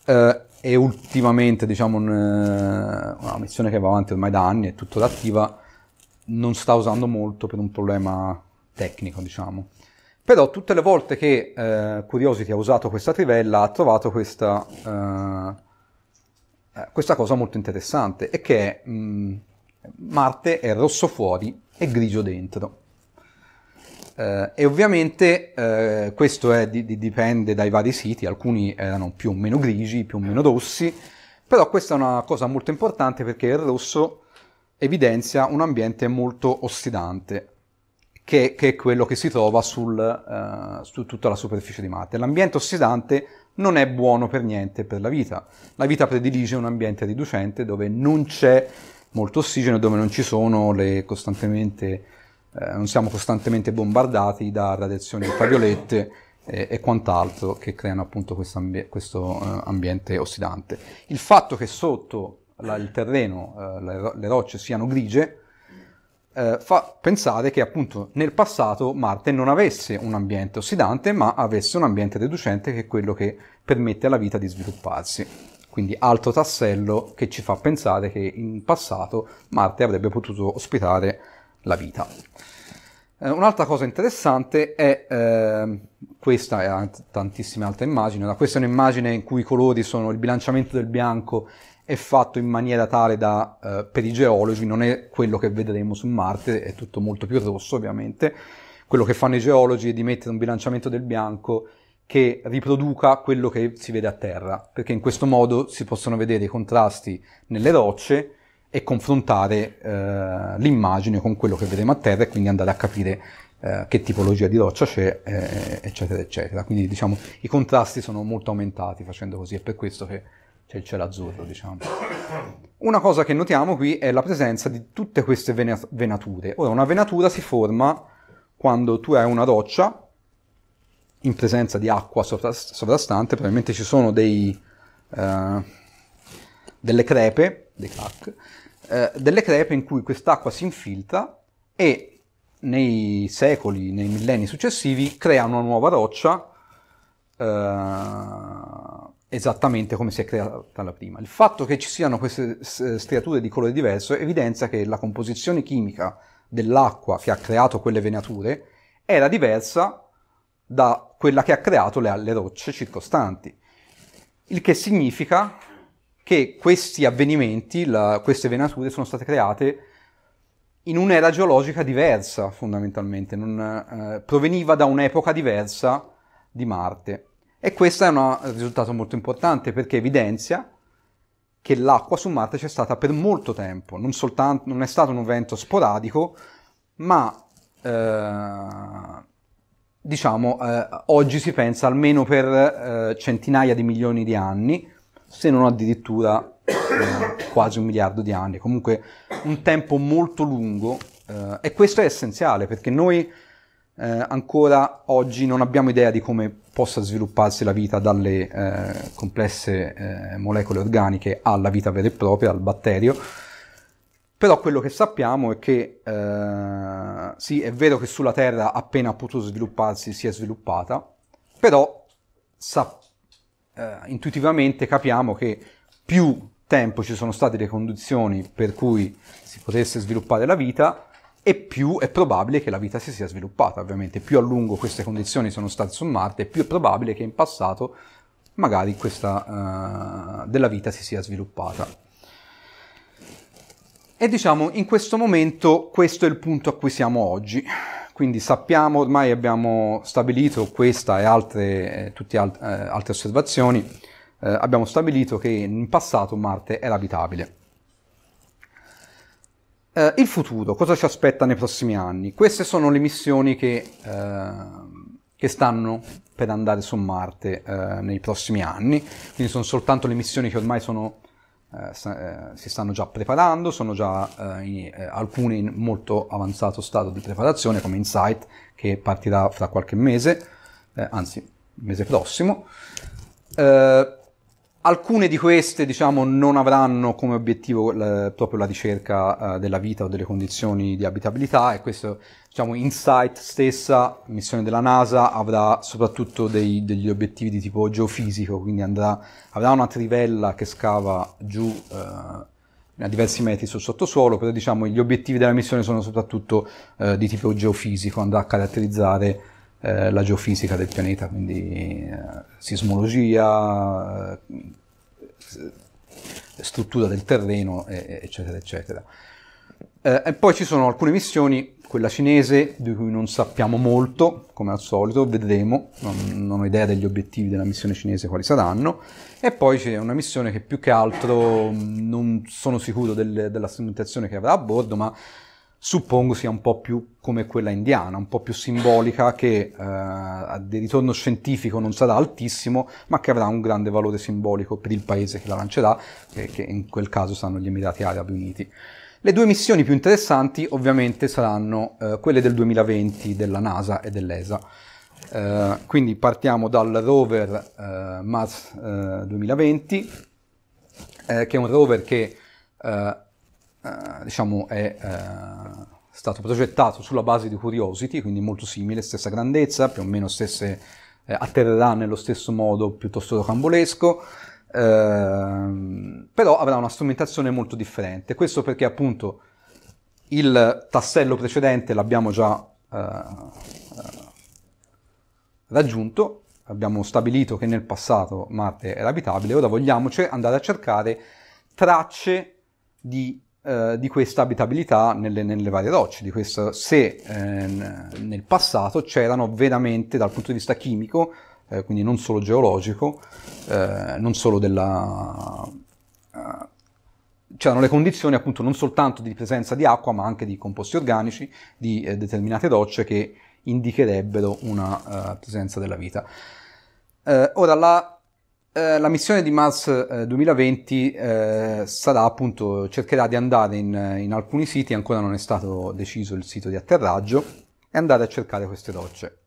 Eh, e ultimamente, diciamo, un, eh, una missione che va avanti ormai da anni, è tuttora attiva, non sta usando molto per un problema tecnico, diciamo. Però tutte le volte che eh, Curiosity ha usato questa trivella ha trovato questa eh, eh, questa cosa molto interessante è che mh, mm, Marte è rosso fuori e grigio dentro. Eh, e ovviamente eh, questo è, eh, di, di, dipende dai vari siti, alcuni erano più o meno grigi, più o meno rossi, però questa è una cosa molto importante perché il rosso evidenzia un ambiente molto ossidante, che, che è quello che si trova sul, eh, su tutta la superficie di Marte. L'ambiente ossidante non è buono per niente per la vita. La vita predilige un ambiente riducente dove non c'è molto ossigeno, dove non ci sono le costantemente, eh, non siamo costantemente bombardati da radiazioni ultraviolette e, eh, e quant'altro che creano appunto ambi- questo eh, ambiente ossidante. Il fatto che sotto la, il terreno eh, le, ro- le rocce siano grigie eh, fa pensare che appunto nel passato Marte non avesse un ambiente ossidante, ma avesse un ambiente deducente che è quello che permette alla vita di svilupparsi. Quindi alto tassello che ci fa pensare che in passato Marte avrebbe potuto ospitare la vita. Eh, un'altra cosa interessante è eh, questa e tantissime altre immagini. Questa è un'immagine in cui i colori sono il bilanciamento del bianco è fatto in maniera tale da, eh, per i geologi, non è quello che vedremo su Marte, è tutto molto più rosso ovviamente, quello che fanno i geologi è di mettere un bilanciamento del bianco che riproduca quello che si vede a terra, perché in questo modo si possono vedere i contrasti nelle rocce e confrontare eh, l'immagine con quello che vedremo a terra e quindi andare a capire eh, che tipologia di roccia c'è, eh, eccetera, eccetera. Quindi diciamo i contrasti sono molto aumentati facendo così, è per questo che c'è il cielo azzurro, diciamo. Una cosa che notiamo qui è la presenza di tutte queste venature. Ora, una venatura si forma quando tu hai una doccia in presenza di acqua sovrastante, probabilmente ci sono dei, eh, delle crepe, dei clac, eh, delle crepe in cui quest'acqua si infiltra e nei secoli, nei millenni successivi, crea una nuova roccia. eh, esattamente come si è creata la prima. Il fatto che ci siano queste striature di colore diverso evidenzia che la composizione chimica dell'acqua che ha creato quelle venature era diversa da quella che ha creato le, le rocce circostanti. Il che significa che questi avvenimenti, la, queste venature, sono state create in un'era geologica diversa, fondamentalmente, non, eh, proveniva da un'epoca diversa di Marte. E questo è un risultato molto importante perché evidenzia che l'acqua su Marte c'è stata per molto tempo, non, soltanto, non è stato un evento sporadico, ma eh, diciamo eh, oggi si pensa almeno per eh, centinaia di milioni di anni, se non addirittura eh, quasi un miliardo di anni, comunque un tempo molto lungo eh, e questo è essenziale perché noi eh, ancora oggi non abbiamo idea di come possa svilupparsi la vita dalle eh, complesse eh, molecole organiche alla vita vera e propria, al batterio. Però quello che sappiamo è che eh, sì, è vero che sulla Terra appena ha potuto svilupparsi si è sviluppata, però sa, eh, intuitivamente capiamo che più tempo ci sono state le condizioni per cui si potesse sviluppare la vita, e più è probabile che la vita si sia sviluppata, ovviamente. Più a lungo queste condizioni sono state su Marte, più è probabile che in passato magari questa uh, della vita si sia sviluppata. E diciamo, in questo momento questo è il punto a cui siamo oggi. Quindi sappiamo, ormai abbiamo stabilito questa e altre, eh, tutte alt- eh, altre osservazioni, eh, abbiamo stabilito che in passato Marte era abitabile. Uh, il futuro, cosa ci aspetta nei prossimi anni? Queste sono le missioni che, uh, che stanno per andare su Marte uh, nei prossimi anni, quindi sono soltanto le missioni che ormai sono, sta, si stanno già preparando, sono già in, alcune in molto avanzato stato di preparazione come Insight che partirà fra qualche mese, anzi mese prossimo. Uh, Alcune di queste, diciamo, non avranno come obiettivo eh, proprio la ricerca eh, della vita o delle condizioni di abitabilità e questo, diciamo, InSight stessa, missione della NASA, avrà soprattutto dei, degli obiettivi di tipo geofisico, quindi andrà, avrà una trivella che scava giù eh, a diversi metri sul sottosuolo, però diciamo gli obiettivi della missione sono soprattutto eh, di tipo geofisico, andrà a caratterizzare eh, la geofisica del pianeta, quindi eh, sismologia, eh, struttura del terreno, eccetera, eccetera. Eh, e poi ci sono alcune missioni, quella cinese, di cui non sappiamo molto, come al solito, vedremo, non, non ho idea degli obiettivi della missione cinese quali saranno, e poi c'è una missione che più che altro non sono sicuro del, della strumentazione che avrà a bordo, ma suppongo sia un po' più come quella indiana, un po' più simbolica che eh, di ritorno scientifico non sarà altissimo, ma che avrà un grande valore simbolico per il paese che la lancerà, che, che in quel caso saranno gli Emirati Arabi Uniti. Le due missioni più interessanti ovviamente saranno eh, quelle del 2020 della NASA e dell'ESA. Eh, quindi partiamo dal rover eh, Mars 2020, eh, eh, che è un rover che Uh, eh, diciamo, è eh, stato progettato sulla base di Curiosity, quindi molto simile, stessa grandezza, più o meno stesse, eh, atterrerà nello stesso modo, piuttosto rocambolesco, ehm, però avrà una strumentazione molto differente. Questo perché appunto il tassello precedente l'abbiamo già eh, eh, raggiunto, abbiamo stabilito che nel passato Marte era abitabile, ora vogliamo andare a cercare tracce di eh, di questa abitabilità nelle, nelle varie rocce, di questo, se eh, nel passato c'erano veramente dal punto di vista chimico, eh, quindi non solo geologico, eh, non solo della... Eh, c'erano le condizioni appunto non soltanto di presenza di acqua ma anche di composti organici di determinate rocce che indicherebbero una presenza della vita. ora la eh, la missione di Mars eh, 2020 eh, sarà appunto, cercherà di andare in, in, alcuni siti, ancora non è stato deciso il sito di atterraggio, e andare a cercare queste rocce.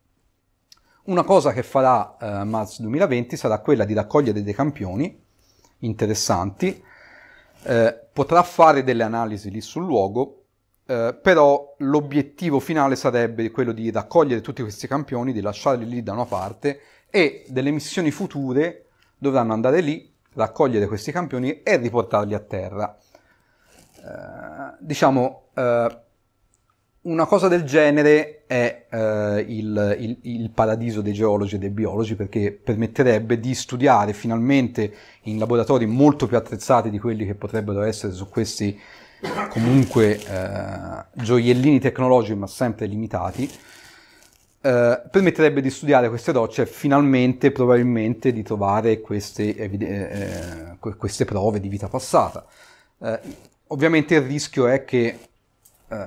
Una cosa che farà eh, Mars 2020 sarà quella di raccogliere dei campioni interessanti, eh, potrà fare delle analisi lì sul luogo, però l'obiettivo finale sarebbe quello di raccogliere tutti questi campioni, di lasciarli lì da una parte e delle missioni future dovranno andare lì, raccogliere questi campioni e riportarli a terra. Eh, diciamo, eh, una cosa del genere è eh, il, il, il, paradiso dei geologi e dei biologi perché permetterebbe di studiare finalmente in laboratori molto più attrezzati di quelli che potrebbero essere su questi comunque eh, gioiellini tecnologici ma sempre limitati eh, permetterebbe di studiare queste rocce e finalmente, probabilmente, di trovare queste, eh, queste prove di vita passata. Eh, ovviamente il rischio è che eh,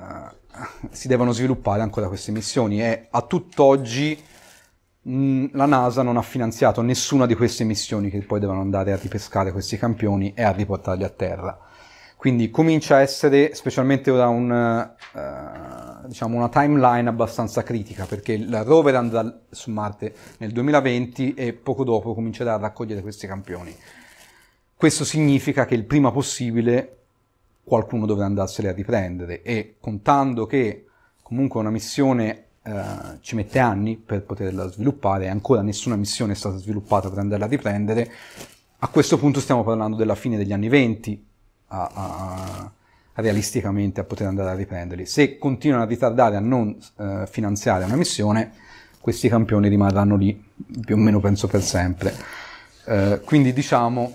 si devono sviluppare ancora queste missioni e a tutt'oggi mm, la NASA non ha finanziato nessuna di queste missioni che poi devono andare a ripescare questi campioni e a riportarli a terra. Quindi comincia a essere, specialmente ora un, eh, diciamo, una timeline abbastanza critica perché il rover andrà su Marte nel 2020 e poco dopo comincerà a raccogliere questi campioni. Questo significa che il prima possibile qualcuno dovrà andarsene a riprendere e contando che comunque una missione eh, ci mette anni per poterla sviluppare, ancora nessuna missione è stata sviluppata per andarla a riprendere, a questo punto stiamo parlando della fine degli anni 20, a, a, realisticamente a poter andare a riprenderli. Se continuano a ritardare a non eh, finanziare una missione, questi campioni rimarranno lì più o meno penso per sempre. Eh, quindi diciamo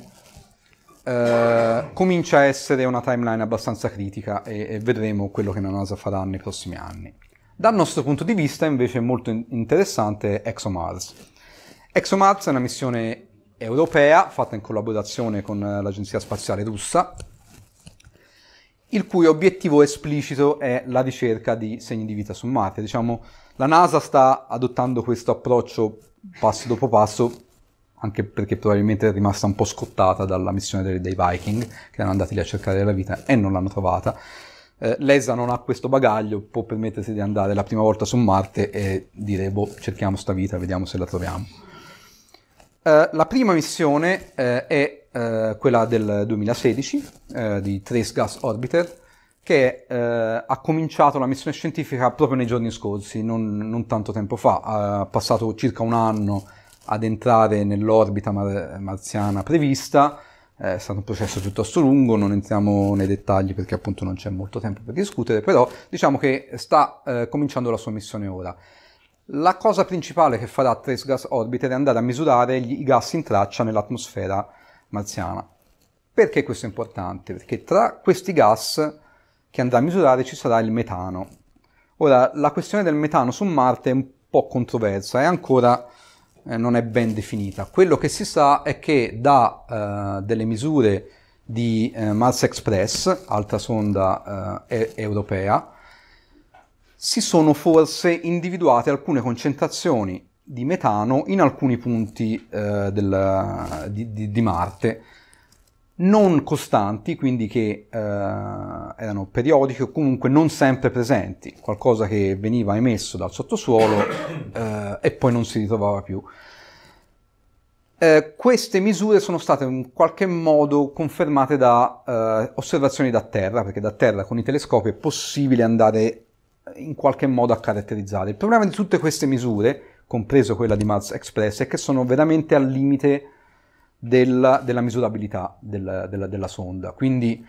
eh, comincia a essere una timeline abbastanza critica e, e vedremo quello che la NASA farà nei prossimi anni. Dal nostro punto di vista invece è molto interessante ExoMars. ExoMars è una missione europea fatta in collaborazione con eh, l'Agenzia Spaziale Russa il cui obiettivo esplicito è la ricerca di segni di vita su Marte. Diciamo, la NASA sta adottando questo approccio passo dopo passo, anche perché probabilmente è rimasta un po' scottata dalla missione dei, Viking, che erano andati lì a cercare la vita e non l'hanno trovata. Eh, L'ESA non ha questo bagaglio, può permettersi di andare la prima volta su Marte e dire, boh, cerchiamo sta vita, vediamo se la troviamo. Eh, la prima missione eh, è eh, quella del 2016 eh, di Trace Gas Orbiter, che eh, ha cominciato la missione scientifica proprio nei giorni scorsi, non, non tanto tempo fa, ha passato circa un anno ad entrare nell'orbita mar- marziana prevista. Eh, è stato un processo piuttosto lungo, non entriamo nei dettagli perché appunto non c'è molto tempo per discutere, però diciamo che sta eh, cominciando la sua missione ora. La cosa principale che farà Trace Gas Orbiter è andare a misurare gli, i gas in traccia nell'atmosfera marziana. Perché questo è importante? Perché tra questi gas che andrà a misurare ci sarà il metano. Ora, la questione del metano su Marte è un po' controversa e ancora eh, non è ben definita. Quello che si sa è che da eh, delle misure di eh, Mars Express, altra sonda eh, europea, si sono forse individuate alcune concentrazioni di metano in alcuni punti eh, del, di, di, di, Marte non costanti, quindi che eh, erano periodiche o comunque non sempre presenti, qualcosa che veniva emesso dal sottosuolo [COUGHS] eh, e poi non si ritrovava più. Eh, queste misure sono state in qualche modo confermate da eh, osservazioni da terra, perché da terra con i telescopi è possibile andare in qualche modo a caratterizzare. Il problema di tutte queste misure è compreso quella di Miles Express, e che sono veramente al limite della, della misurabilità della, della, della sonda. Quindi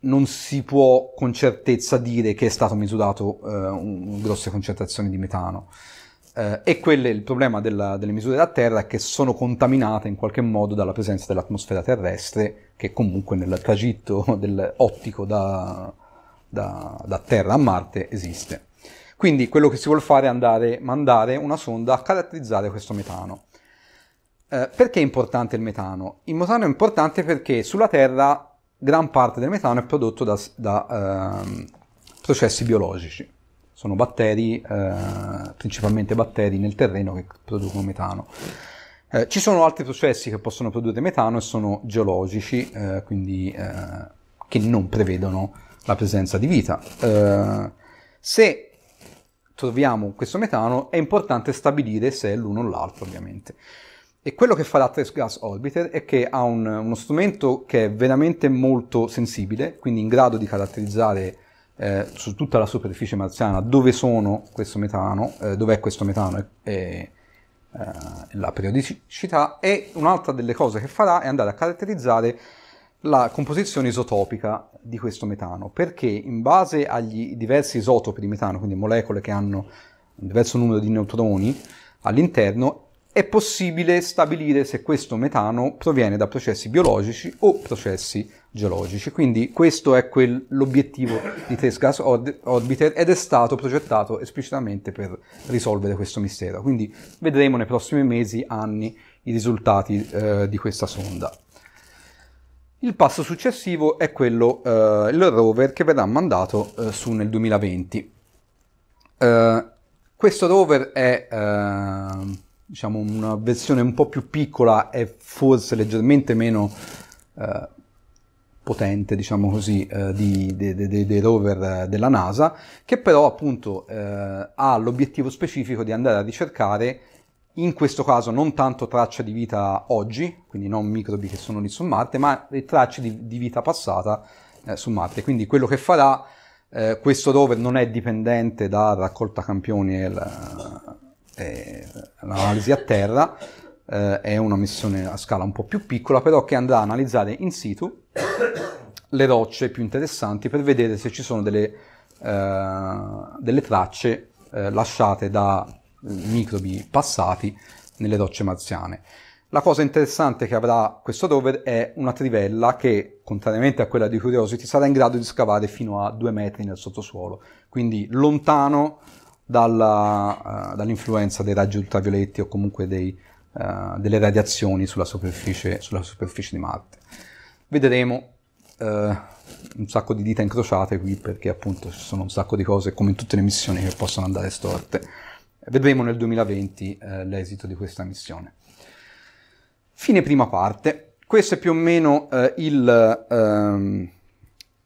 non si può con certezza dire che è stato misurato eh, un, grosse concentrazioni di metano. Eh, e quello è il problema della, delle misure da terra, è che sono contaminate in qualche modo dalla presenza dell'atmosfera terrestre, che comunque nel tragitto del, ottico da, da, da Terra a Marte esiste. Quindi quello che si vuole fare è andare, mandare una sonda a caratterizzare questo metano. Eh, perché è importante il metano? Il metano è importante perché sulla Terra gran parte del metano è prodotto da, da eh, processi biologici. Sono batteri, eh, principalmente batteri nel terreno che producono metano. Eh, ci sono altri processi che possono produrre metano e sono geologici, eh, quindi eh, che non prevedono la presenza di vita. Eh, se troviamo questo metano, è importante stabilire se è l'uno o l'altro ovviamente. E quello che fa la Gas Orbiter è che ha un, uno strumento che è veramente molto sensibile, quindi in grado di caratterizzare eh, su tutta la superficie marziana dove sono questo metano, eh, dov'è questo metano e, eh, e eh, la periodicità. E un'altra delle cose che farà è andare a caratterizzare la composizione isotopica di questo metano, perché in base agli diversi isotopi di metano, quindi molecole che hanno un diverso numero di neutroni all'interno, è possibile stabilire se questo metano proviene da processi biologici o processi geologici. Quindi questo è quel, l'obiettivo di Trace Gas Orbiter ed è stato progettato esplicitamente per risolvere questo mistero. Quindi vedremo nei prossimi mesi, anni, i risultati eh, di questa sonda. Il passo successivo è quello, eh, il rover che verrà mandato eh, su nel 2020. Eh, questo rover è ehm, diciamo una versione un po' più piccola e forse leggermente meno eh, potente, diciamo così, eh, dei de, de, de rover eh, della NASA, che però appunto ha l'obiettivo specifico di andare a ricercare in questo caso non tanto traccia di vita oggi, quindi non microbi che sono lì su Marte, ma le tracce di, di vita passata eh, su Marte. Quindi quello che farà eh, questo rover non è dipendente da raccolta campioni e, la, e l'analisi a terra, eh, è una missione a scala un po' più piccola, però che andrà a analizzare in situ le rocce più interessanti per vedere se ci sono delle, eh, delle tracce eh, lasciate da microbi passati nelle rocce marziane. La cosa interessante che avrà questo rover è una trivella che, contrariamente a quella di Curiosity, sarà in grado di scavare fino a due metri nel sottosuolo, quindi lontano dalla, uh, dall'influenza dei raggi ultravioletti o comunque dei, uh, delle radiazioni sulla superficie, sulla superficie, di Marte. Vedremo uh, un sacco di dita incrociate qui perché appunto ci sono un sacco di cose, come in tutte le missioni, che possono andare storte. Vedremo nel 2020 eh, l'esito di questa missione. Fine prima parte. Questo è più o meno eh, il, ehm,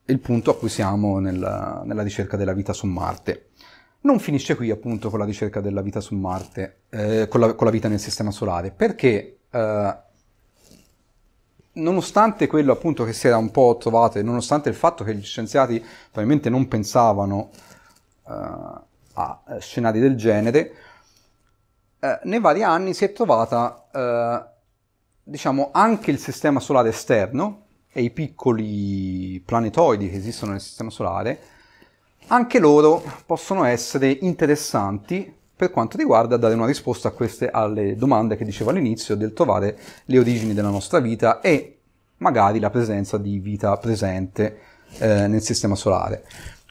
il, punto a cui siamo nella, nella, ricerca della vita su Marte. Non finisce qui appunto con la ricerca della vita su Marte, eh, con, la, con, la, vita nel Sistema Solare, perché eh, nonostante quello appunto che si era un po' trovato e nonostante il fatto che gli scienziati probabilmente non pensavano Eh, a eh, scenari del genere, eh, nei vari anni si è trovata eh, diciamo anche il sistema solare esterno e i piccoli planetoidi che esistono nel sistema solare, anche loro possono essere interessanti per quanto riguarda dare una risposta a queste alle domande che dicevo all'inizio del trovare le origini della nostra vita e magari la presenza di vita presente eh, nel sistema solare.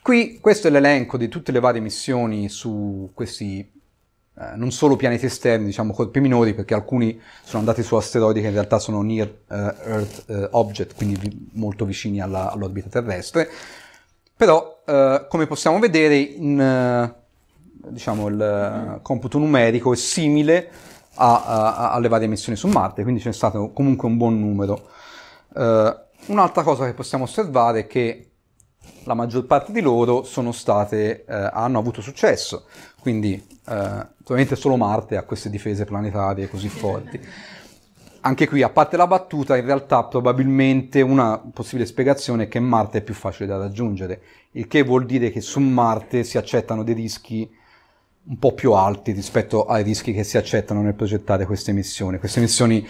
Qui questo è l'elenco di tutte le varie missioni su questi eh, non solo pianeti esterni, diciamo colpi minori, perché alcuni sono andati su asteroidi che in realtà sono near uh, Earth uh, object, quindi vi- molto vicini alla, all'orbita terrestre. Però, uh, come possiamo vedere, in, diciamo, il computo numerico è simile a, a, alle varie missioni su Marte, quindi c'è stato comunque un buon numero. un'altra cosa che possiamo osservare è che la maggior parte di loro sono state, eh, hanno avuto successo. Quindi eh, ovviamente solo Marte ha queste difese planetarie così forti. Anche qui, a parte la battuta, in realtà probabilmente una possibile spiegazione è che Marte è più facile da raggiungere, il che vuol dire che su Marte si accettano dei rischi un po' più alti rispetto ai rischi che si accettano nel progettare queste missioni. Queste missioni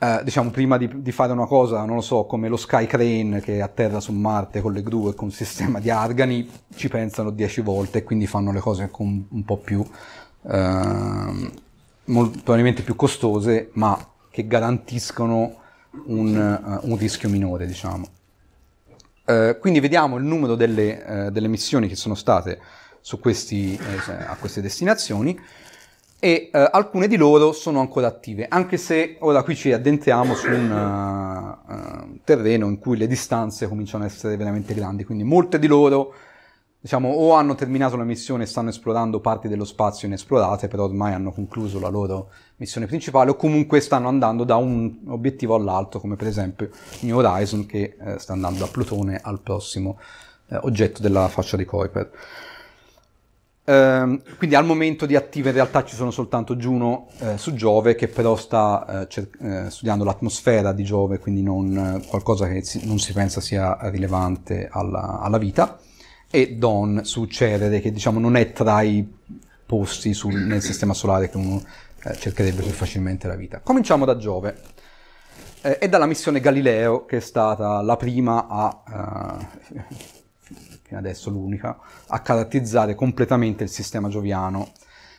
eh, diciamo, prima di, di, fare una cosa, non lo so, come lo Sky Crane che atterra su Marte con le gru e con un sistema di argani, ci pensano dieci volte e quindi fanno le cose con un po' più, eh, molto, probabilmente più costose, ma che garantiscono un, uh, un rischio minore, diciamo. Uh, quindi vediamo il numero delle, uh, delle, missioni che sono state su questi, a queste destinazioni e eh, alcune di loro sono ancora attive, anche se ora qui ci addentriamo su un uh, uh, terreno in cui le distanze cominciano ad essere veramente grandi, quindi molte di loro diciamo o hanno terminato la missione e stanno esplorando parti dello spazio inesplorate, però ormai hanno concluso la loro missione principale o comunque stanno andando da un obiettivo all'altro, come per esempio New Horizon che eh, sta andando da Plutone al prossimo eh, oggetto della faccia di Kuiper. Ehm, quindi al momento di attiva in realtà ci sono soltanto Giuno eh, su Giove che però sta eh, cer- eh, studiando l'atmosfera di Giove, quindi non, eh, qualcosa che si- non si pensa sia rilevante alla, alla vita, e Don su Cerere che diciamo non è tra i posti sul- nel sistema solare che uno eh, cercherebbe più facilmente la vita. Cominciamo da Giove eh, e dalla missione Galileo che è stata la prima a fino adesso l'unica, a caratterizzare completamente il sistema gioviano.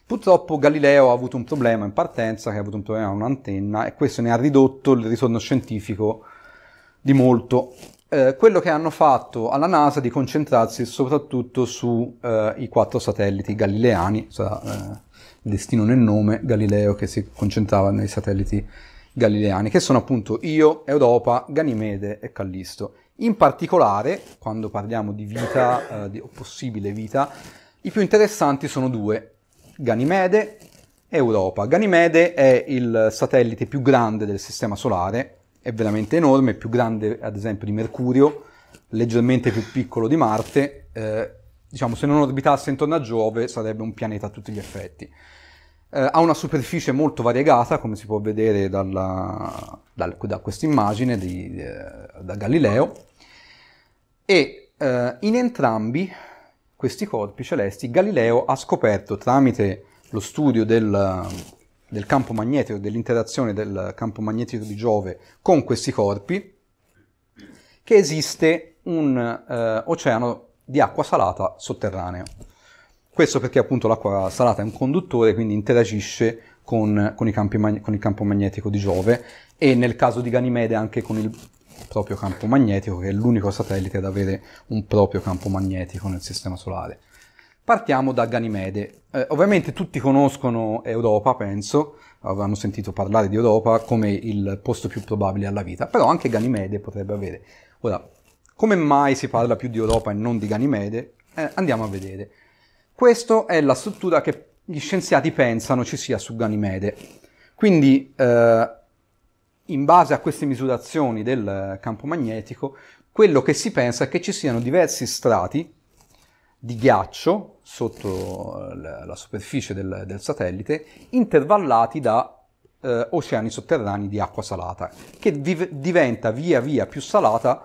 Purtroppo Galileo ha avuto un problema in partenza, che ha avuto un problema con un'antenna, e questo ne ha ridotto il ritorno scientifico di molto. Eh, quello che hanno fatto alla NASA è di concentrarsi soprattutto sui eh, quattro satelliti galileani, sarà eh, destino nel nome, Galileo che si concentrava nei satelliti galileani, che sono appunto Io, Europa, Ganimede e Callisto. In particolare, quando parliamo di vita, eh, di possibile vita, i più interessanti sono due, Ganimede e Europa. Ganimede è il satellite più grande del Sistema Solare, è veramente enorme, è più grande ad esempio di Mercurio, leggermente più piccolo di Marte, eh, diciamo se non orbitasse intorno a Giove sarebbe un pianeta a tutti gli effetti. Eh, ha una superficie molto variegata, come si può vedere dalla, dal, da questa immagine di, eh, da Galileo, e eh, in entrambi questi corpi celesti Galileo ha scoperto tramite lo studio del, del campo magnetico, dell'interazione del campo magnetico di Giove con questi corpi, che esiste un eh, oceano di acqua salata sotterraneo. Questo perché appunto l'acqua salata è un conduttore, quindi interagisce con, con, i campi, con, il campo magnetico di Giove e nel caso di Ganimede anche con il proprio campo magnetico, che è l'unico satellite ad avere un proprio campo magnetico nel Sistema Solare. Partiamo da Ganimede. Eh, ovviamente tutti conoscono Europa, penso, avranno sentito parlare di Europa come il posto più probabile alla vita, però anche Ganimede potrebbe avere. Ora, come mai si parla più di Europa e non di Ganimede? Eh, andiamo a vedere. Questa è la struttura che gli scienziati pensano ci sia su Ganimede. Quindi eh, in base a queste misurazioni del campo magnetico, quello che si pensa è che ci siano diversi strati di ghiaccio sotto eh, la superficie del, del satellite, intervallati da eh, oceani sotterranei di acqua salata, che div- diventa via via più salata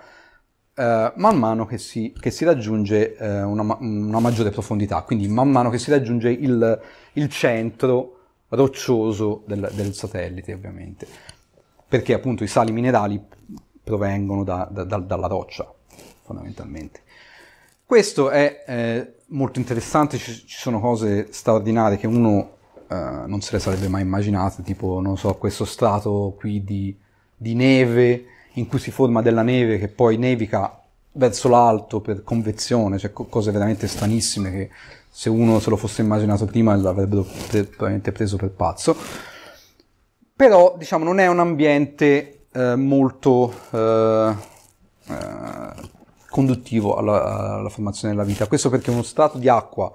eh, man mano che si, che si raggiunge eh, una, una, maggiore profondità, quindi man mano che si raggiunge il, il centro roccioso del, del satellite, ovviamente perché appunto i sali minerali provengono da, da, da, dalla roccia, fondamentalmente. Questo è eh, molto interessante, ci, ci, sono cose straordinarie che uno eh, non se le sarebbe mai immaginate, tipo, non so, questo strato qui di, di neve in cui si forma della neve che poi nevica verso l'alto per convezione, cioè co- cose veramente stranissime che se uno se lo fosse immaginato prima l'avrebbero pre- preso per pazzo però diciamo non è un ambiente eh, molto eh, eh, conduttivo alla, alla, formazione della vita. Questo perché uno strato di acqua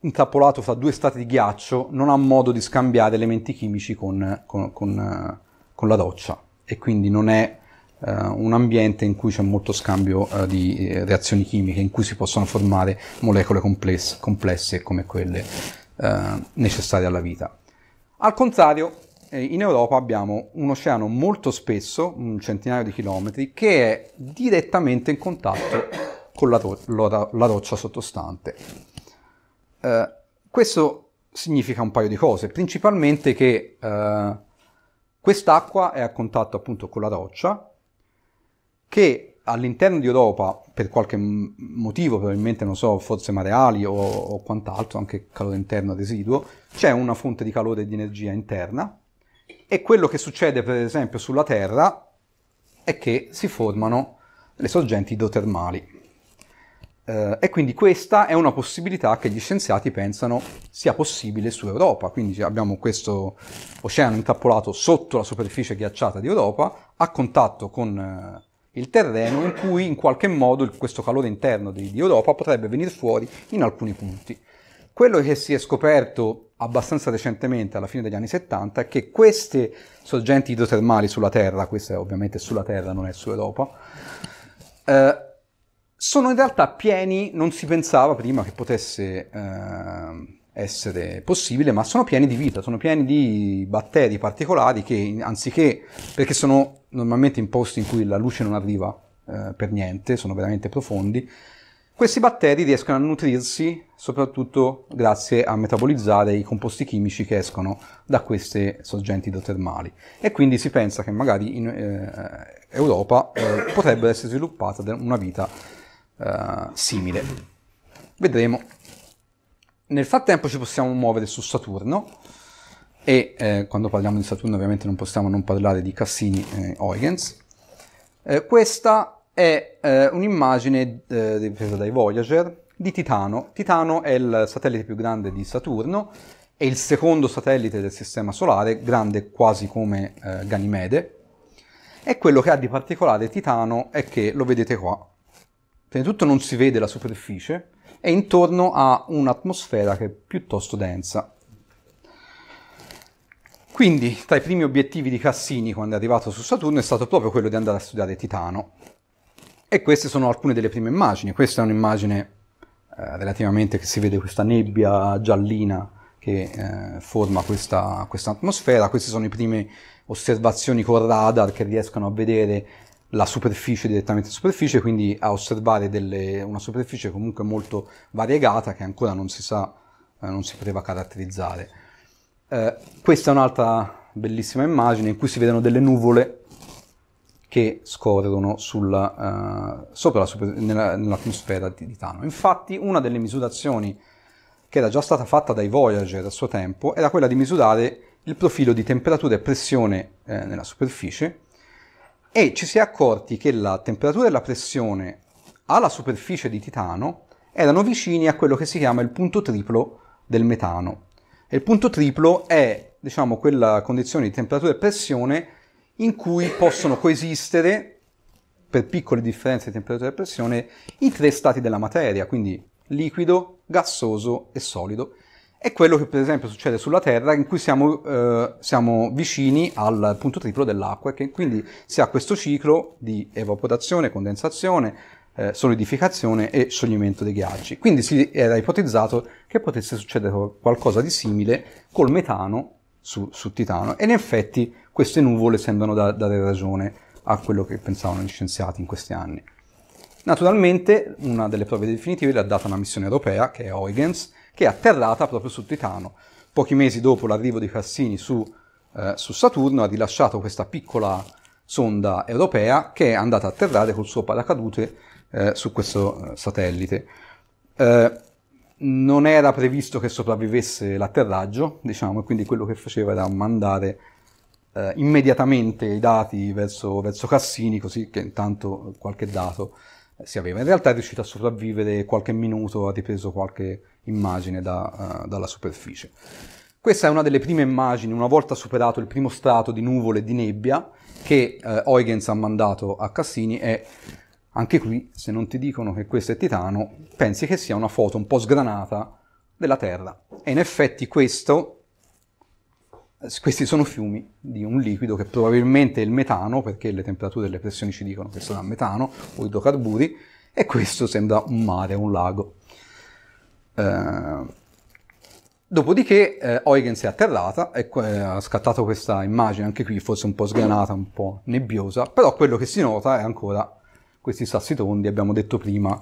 intrappolato fra due strati di ghiaccio non ha modo di scambiare elementi chimici con, con, con, eh, con la doccia e quindi non è Uh, un ambiente in cui c'è molto scambio uh, di reazioni chimiche, in cui si possono formare molecole complesse, complesse come quelle uh, necessarie alla vita. Al contrario, in Europa abbiamo un oceano molto spesso, un centinaio di chilometri, che è direttamente in contatto con la, do- la roccia sottostante. Eh, questo significa un paio di cose, principalmente che eh, quest'acqua è a contatto appunto con la roccia, che all'interno di Europa, per qualche motivo, probabilmente non so, forze mareali o, o quant'altro, anche calore interno residuo, c'è una fonte di calore e di energia interna e quello che succede per esempio sulla Terra è che si formano le sorgenti idrotermali. Uh, e quindi questa è una possibilità che gli scienziati pensano sia possibile su Europa. Quindi abbiamo questo oceano intrappolato sotto la superficie ghiacciata di Europa, a contatto con uh, il terreno, in cui in qualche modo questo calore interno di, di Europa potrebbe venire fuori in alcuni punti. Quello che si è scoperto abbastanza recentemente, alla fine degli anni 70, che queste sorgenti idrotermali sulla Terra, questa ovviamente è sulla Terra, non è sull'Europa, eh, sono in realtà pieni, non si pensava prima che potesse eh, essere possibile, ma sono pieni di vita, sono pieni di batteri particolari che anziché, perché sono normalmente in posti in cui la luce non arriva eh, per niente, sono veramente profondi, questi batteri riescono a nutrirsi soprattutto grazie a metabolizzare i composti chimici che escono da queste sorgenti idrotermali e quindi si pensa che magari in eh, Europa eh, potrebbe essere sviluppata una vita eh, simile. Vedremo. Nel frattempo ci possiamo muovere su Saturno e eh, quando parliamo di Saturno ovviamente non possiamo non parlare di Cassini-Huygens. Eh, questa è eh, un'immagine eh, presa dai Voyager di Titano. Titano è il satellite più grande di Saturno, è il secondo satellite del Sistema Solare, grande quasi come eh, Ganimede. E quello che ha di particolare Titano è che, lo vedete qua, prima di tutto non si vede la superficie e intorno ha un'atmosfera che è piuttosto densa. Quindi, tra i primi obiettivi di Cassini quando è arrivato su Saturno è stato proprio quello di andare a studiare Titano. E queste sono alcune delle prime immagini. Questa è un'immagine eh, relativamente che si vede questa nebbia giallina che eh, forma questa, questa atmosfera. Queste sono le prime osservazioni con radar che riescono a vedere la superficie direttamente in superficie, quindi a osservare delle, una superficie comunque molto variegata che ancora non si sa, eh, non si poteva caratterizzare. Eh, questa è un'altra bellissima immagine in cui si vedono delle nuvole che scorrono sulla, uh, sopra la super, nella, nell'atmosfera di Titano. Infatti una delle misurazioni che era già stata fatta dai Voyager a suo tempo era quella di misurare il profilo di temperatura e pressione eh, nella superficie e ci si è accorti che la temperatura e la pressione alla superficie di Titano erano vicini a quello che si chiama il punto triplo del metano. E il punto triplo è, diciamo, quella condizione di temperatura e pressione in cui possono coesistere, per piccole differenze di temperatura e pressione, i tre stati della materia, quindi liquido, gassoso e solido. È quello che per esempio succede sulla Terra, in cui siamo, eh, siamo vicini al punto triplo dell'acqua, e quindi si ha questo ciclo di evaporazione, condensazione, eh, solidificazione e scioglimento dei ghiacci. Quindi si era ipotizzato che potesse succedere qualcosa di simile col metano su, su Titano e in effetti queste nuvole sembrano da, dare ragione a quello che pensavano gli scienziati in questi anni. Naturalmente una delle prove definitive l'ha data una missione europea, che è Huygens, che è atterrata proprio su Titano. Pochi mesi dopo l'arrivo di Cassini su, eh, su Saturno ha rilasciato questa piccola sonda europea che è andata a atterrare col suo paracadute eh, su questo eh, satellite. Eh, non era previsto che sopravvivesse l'atterraggio, diciamo, e quindi quello che faceva era mandare eh, immediatamente i dati verso, verso, Cassini, così che intanto qualche dato eh, si aveva. In realtà è riuscito a sopravvivere qualche minuto, ha ripreso qualche immagine da, uh, dalla superficie. Questa è una delle prime immagini, una volta superato il primo strato di nuvole e di nebbia, che eh, Huygens ha mandato a Cassini e anche qui, se non ti dicono che questo è Titano, pensi che sia una foto un po' sgranata della Terra. E in effetti questo, eh, questi sono fiumi di un liquido che probabilmente è il metano, perché le temperature e le pressioni ci dicono che sarà metano o idrocarburi, e questo sembra un mare, un lago. Eh, dopodiché eh, Eugen si è atterrata e eh, ha scattato questa immagine anche qui, forse un po' sgranata, un po' nebbiosa, però quello che si nota è ancora questi sassi tondi, abbiamo detto prima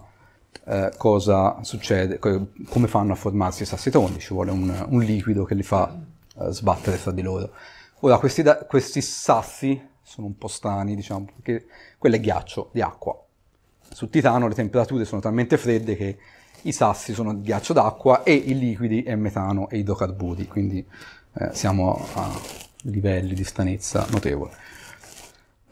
eh, cosa succede, come fanno a formarsi i sassi tondi, ci vuole un, un liquido che li fa eh, sbattere fra di loro. Ora, questi, da, questi sassi sono un po' strani, diciamo, perché quello è ghiaccio di acqua. Su Titano le temperature sono talmente fredde che i sassi sono ghiaccio d'acqua e i liquidi è metano e idrocarburi, quindi eh, siamo a livelli di stranezza notevole.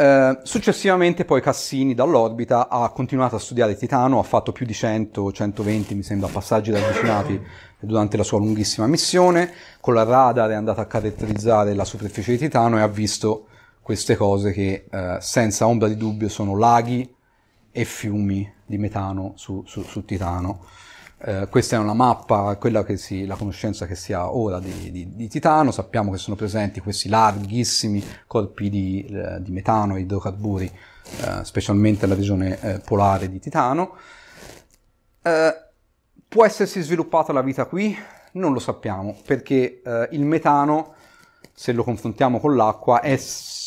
Eh, successivamente poi Cassini dall'orbita ha continuato a studiare Titano, ha fatto più di 100, 120 mi sembra passaggi ravvicinati durante la sua lunghissima missione, con la radar è andata a caratterizzare la superficie di Titano e ha visto queste cose che eh, senza ombra di dubbio sono laghi e fiumi di metano su, su, su Titano. Eh, questa è una mappa, quella che si, la conoscenza che si ha ora di, di, di Titano, sappiamo che sono presenti questi larghissimi corpi di, eh, di metano e idrocarburi, eh, specialmente nella regione eh, polare di Titano. può essersi sviluppata la vita qui? Non lo sappiamo, perché il metano, se lo confrontiamo con l'acqua, è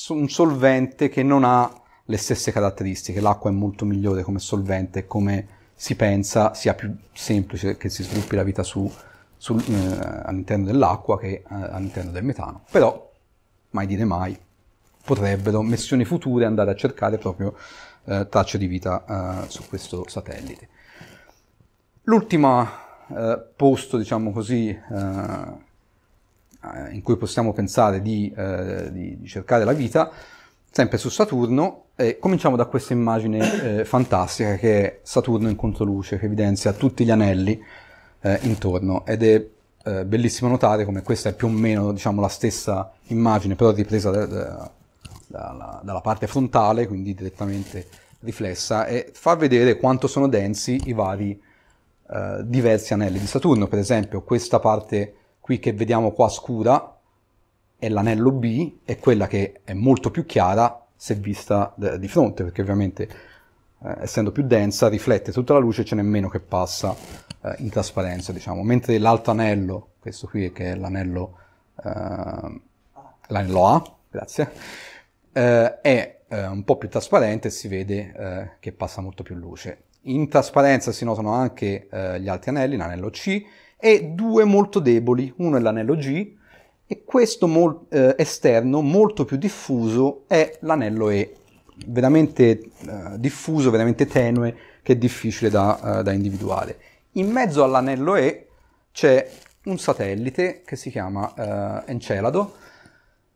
un solvente che non ha le stesse caratteristiche, l'acqua è molto migliore come solvente, come si pensa sia più semplice che si sviluppi la vita su, su, eh, all'interno dell'acqua che eh, all'interno del metano. Però, mai dire mai, potrebbero missioni future andare a cercare proprio eh, tracce di vita eh, su questo satellite. L'ultimo eh, posto, diciamo così, eh, in cui possiamo pensare di, di, di cercare la vita sempre su Saturno, e cominciamo da questa immagine eh, fantastica che è Saturno in controluce, che evidenzia tutti gli anelli eh, intorno ed è eh, bellissimo notare come questa è più o meno diciamo, la stessa immagine, però ripresa da, da, da, dalla parte frontale, quindi direttamente riflessa, e fa vedere quanto sono densi i vari eh, diversi anelli di Saturno. Per esempio questa parte qui che vediamo qua scura e l'anello B è quella che è molto più chiara se vista di fronte, perché ovviamente eh, essendo più densa riflette tutta la luce e ce n'è meno che passa eh, in trasparenza, diciamo. Mentre l'altro anello, questo qui che è l'anello, eh, l'anello A, grazie, eh, è eh, un po' più trasparente e si vede eh, che passa molto più luce. In trasparenza si notano anche gli altri anelli, l'anello C, e due molto deboli, uno è l'anello G, e questo mol, eh, esterno molto più diffuso è l'anello E, veramente eh, diffuso, veramente tenue, che è difficile da, eh, da individuare. In mezzo all'anello E c'è un satellite che si chiama eh, Encelado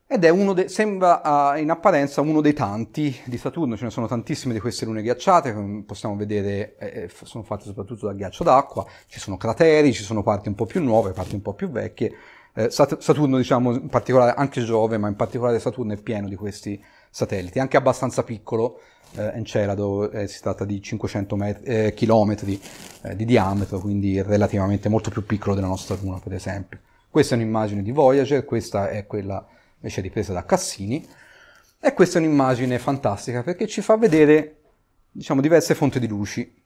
ed è uno de- sembra uh, in apparenza uno dei tanti di Saturno, ce ne sono tantissime di queste lune ghiacciate, come possiamo vedere eh, eh sono fatte soprattutto da ghiaccio d'acqua, ci sono crateri, ci sono parti un po' più nuove, parti un po' più vecchie, eh, Saturno diciamo in particolare, anche Giove, ma in particolare Saturno è pieno di questi satelliti, anche abbastanza piccolo, eh, Encelado eh, si tratta di 500 met- eh, chilometri eh, di diametro, quindi relativamente molto più piccolo della nostra Luna per esempio. Questa è un'immagine di Voyager, questa è quella invece ripresa da Cassini e questa è un'immagine fantastica perché ci fa vedere diciamo, diverse fonti di luci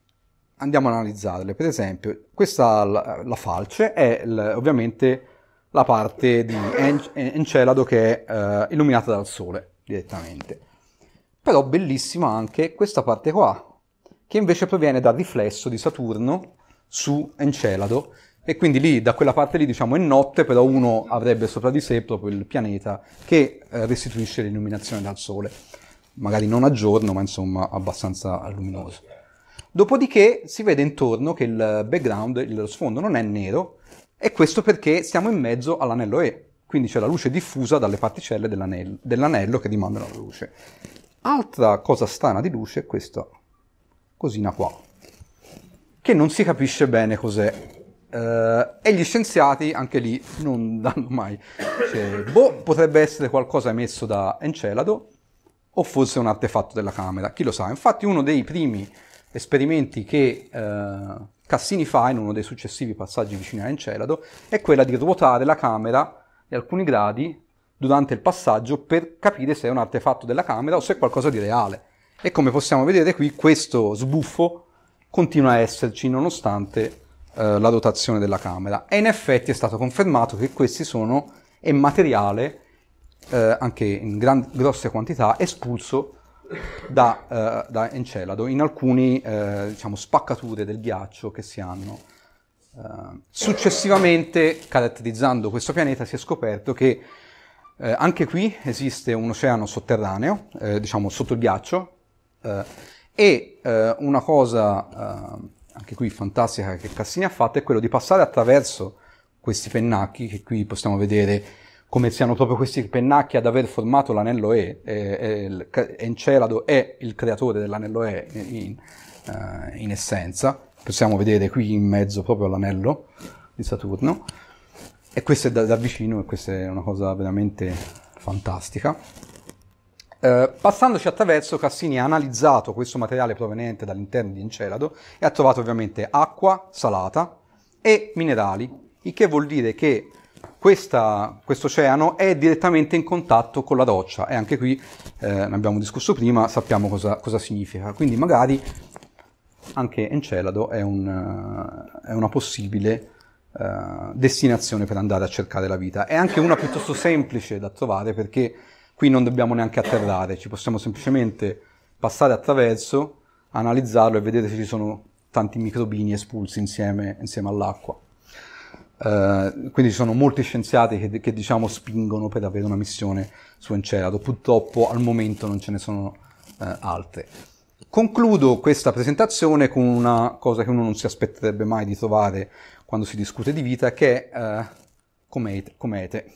andiamo ad analizzarle. Per esempio, questa la, la falce è l, ovviamente la parte di en- Encelado che è eh, illuminata dal sole direttamente. Però bellissima anche questa parte qua, che invece proviene dal riflesso di Saturno su Encelado e quindi lì da quella parte lì diciamo è notte, però uno avrebbe sopra di sé proprio il pianeta che eh, restituisce l'illuminazione dal sole. Magari non a giorno, ma insomma abbastanza luminoso. Dopodiché si vede intorno che il background, lo sfondo non è nero, e questo perché siamo in mezzo all'anello E, quindi c'è la luce diffusa dalle particelle dell'anello, dell'anello che rimandano la luce. Altra cosa strana di luce è questa cosina qua, che non si capisce bene cos'è. Uh, e gli scienziati anche lì non [LAUGHS] danno mai. Cioè, boh, potrebbe essere qualcosa emesso da Encelado o forse un artefatto della camera, chi lo sa. Infatti uno dei primi esperimenti che uh, Cassini fa in uno dei successivi passaggi vicino a Encelado, è quella di ruotare la camera di alcuni gradi durante il passaggio per capire se è un artefatto della camera o se è qualcosa di reale. E come possiamo vedere qui questo sbuffo continua a esserci nonostante eh, la rotazione della camera. E in effetti è stato confermato che questi sono, è materiale, eh, anche in gran, grosse quantità, espulso da, eh, da Encelado in alcune eh, diciamo, spaccature del ghiaccio che si hanno. Eh, successivamente, caratterizzando questo pianeta, si è scoperto che eh, anche qui esiste un oceano sotterraneo, eh, diciamo sotto il ghiaccio, eh, e una cosa anche qui fantastica che Cassini ha fatto è quello di passare attraverso questi pennacchi che qui possiamo vedere come siano proprio questi pennacchi ad aver formato l'anello E, e, e Encelado è il creatore dell'anello E in, uh, in, essenza, possiamo vedere qui in mezzo proprio l'anello di Saturno, e questo è da, da vicino e questa è una cosa veramente fantastica. Uh, passandoci attraverso, Cassini ha analizzato questo materiale proveniente dall'interno di Encelado e ha trovato ovviamente acqua salata e minerali, il che vuol dire che questo oceano è direttamente in contatto con la roccia e anche qui, eh, ne abbiamo discusso prima, sappiamo cosa, cosa significa. Quindi magari anche Encelado è, un, eh, è una possibile eh, destinazione per andare a cercare la vita. È anche una piuttosto semplice da trovare perché qui non dobbiamo neanche atterrare, ci possiamo semplicemente passare attraverso, analizzarlo e vedere se ci sono tanti microbini espulsi insieme, insieme all'acqua. Eh, quindi ci sono molti scienziati che, che, diciamo spingono per avere una missione su Encelado, purtroppo al momento non ce ne sono uh, altre. Concludo questa presentazione con una cosa che uno non si aspetterebbe mai di trovare quando si discute di vita, che è uh, comete. comete.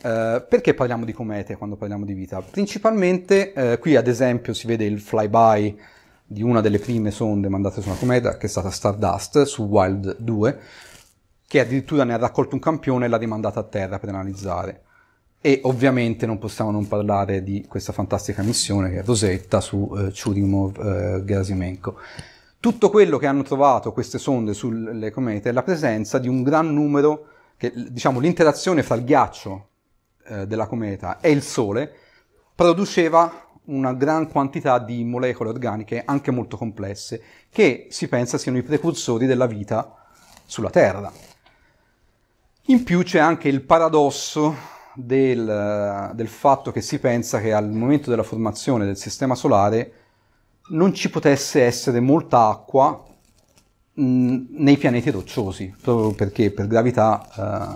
perché parliamo di comete quando parliamo di vita? Principalmente qui ad esempio si vede il flyby di una delle prime sonde mandate su una cometa, che è stata Stardust, su Wild 2, che addirittura ne ha raccolto un campione e l'ha rimandata a terra per analizzare. E ovviamente non possiamo non parlare di questa fantastica missione che è Rosetta su eh, Churyumov-Gerasimenko. Eh, Tutto quello che hanno trovato queste sonde sulle comete è la presenza di un gran numero, che, diciamo l'interazione fra il ghiaccio eh, della cometa e il Sole produceva una gran quantità di molecole organiche anche molto complesse che si pensa siano i precursori della vita sulla Terra. In più c'è anche il paradosso del, del, fatto che si pensa che al momento della formazione del sistema solare non ci potesse essere molta acqua mh, mm, nei pianeti rocciosi, proprio perché per gravità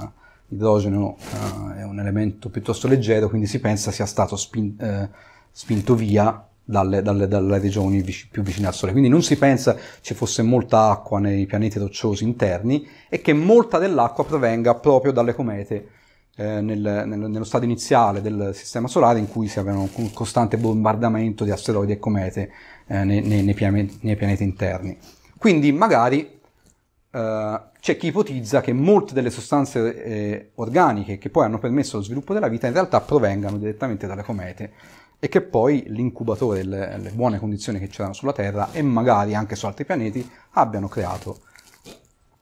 eh, l'idrogeno eh, è un elemento piuttosto leggero, quindi si pensa sia stato spin, eh, spinto via dalle, dalle, dalle regioni vic- più vicine al Sole. Quindi non si pensa ci fosse molta acqua nei pianeti rocciosi interni e che molta dell'acqua provenga proprio dalle comete. Eh, nel, nel, nello stato iniziale del sistema solare in cui si aveva un costante bombardamento di asteroidi e comete eh, nei, nei, pianeti, nei, pianeti, interni. Quindi magari eh, c'è chi ipotizza che molte delle sostanze eh, organiche che poi hanno permesso lo sviluppo della vita in realtà provengano direttamente dalle comete e che poi l'incubatore, le, le buone condizioni che c'erano sulla Terra e magari anche su altri pianeti abbiano creato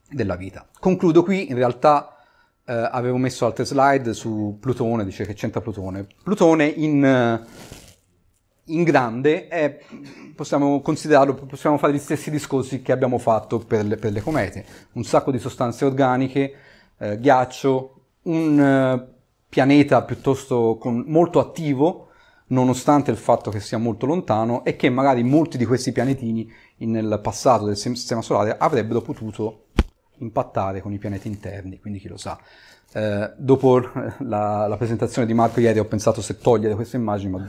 della vita. Concludo qui, in realtà eh, avevo messo altre slide su Plutone, dice che c'entra Plutone. Plutone in, in grande è, possiamo considerarlo, possiamo fare gli stessi discorsi che abbiamo fatto per le, per le comete, un sacco di sostanze organiche, eh, ghiaccio, un eh, pianeta piuttosto con, molto attivo, nonostante il fatto che sia molto lontano e che magari molti di questi pianetini nel passato del sistema solare avrebbero potuto impattare con i pianeti interni, quindi chi lo sa. Eh, dopo eh, la, la, presentazione di Marco ieri ho pensato se togliere queste immagini, ma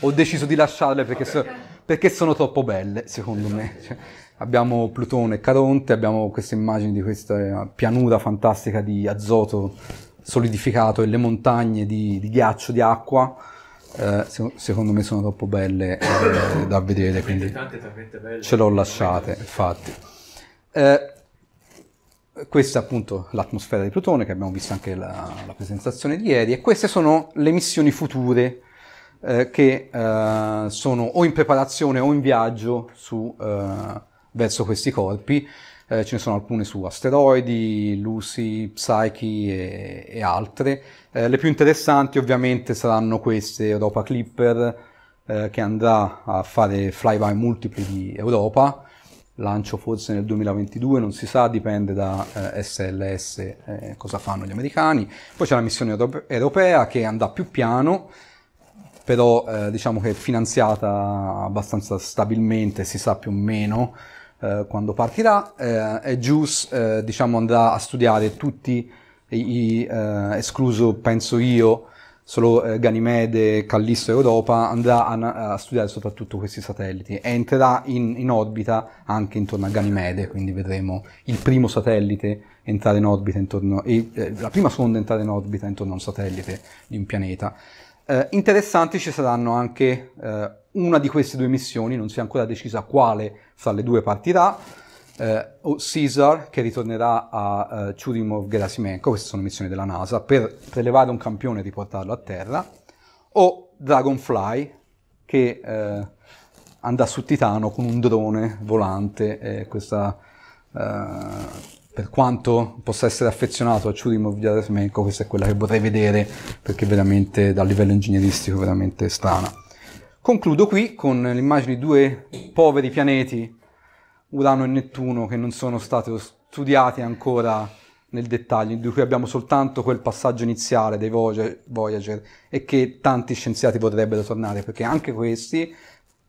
ho deciso di lasciarle perché, so, perché sono troppo belle, secondo me. Esatto. Cioè, abbiamo Plutone e Caronte, abbiamo queste immagini di questa pianura fantastica di azoto solidificato e le montagne di, di ghiaccio, di acqua eh, secondo me sono troppo belle eh, da vedere, quindi ce l'ho lasciate, infatti. Eh, questa è appunto l'atmosfera di Plutone che abbiamo visto anche la, la presentazione di ieri e queste sono le missioni future eh, che eh, sono o in preparazione o in viaggio su, eh, verso questi corpi eh, ce ne sono alcune su asteroidi, Lucy, Psyche e, e altre. Eh, le più interessanti ovviamente saranno queste, Europa Clipper, eh, che andrà a fare flyby multipli di Europa, lancio forse nel 2022, non si sa, dipende da eh, SLS eh, cosa fanno gli americani. Poi c'è la missione europea che andrà più piano, però eh, diciamo che è finanziata abbastanza stabilmente, si sa più o meno eh, quando partirà eh, e eh, Juice diciamo andrà a studiare tutti i, eh, escluso penso io solo Ganimede, Callisto e Europa andrà a, a, studiare soprattutto questi satelliti e entrerà in, in orbita anche intorno a Ganimede quindi vedremo il primo satellite entrare in orbita intorno e, eh, la prima sonda entrare in orbita intorno a un satellite di un pianeta eh, interessanti ci saranno anche eh, una di queste due missioni, non si è ancora decisa quale fra le due partirà, eh, o Caesar che ritornerà a eh, Churyumov Gerasimenko, queste sono missioni della NASA, per prelevare un campione e riportarlo a terra, o Dragonfly che eh, andrà su Titano con un drone volante, eh, questa, per quanto possa essere affezionato a Churyumov Gerasimenko, questa è quella che vorrei vedere perché veramente dal livello ingegneristico è veramente strana. Concludo qui con l'immagine di due poveri pianeti, Urano e Nettuno, che non sono stati studiati ancora nel dettaglio, di cui abbiamo soltanto quel passaggio iniziale dei Voyager e che tanti scienziati vorrebbero tornare, perché anche questi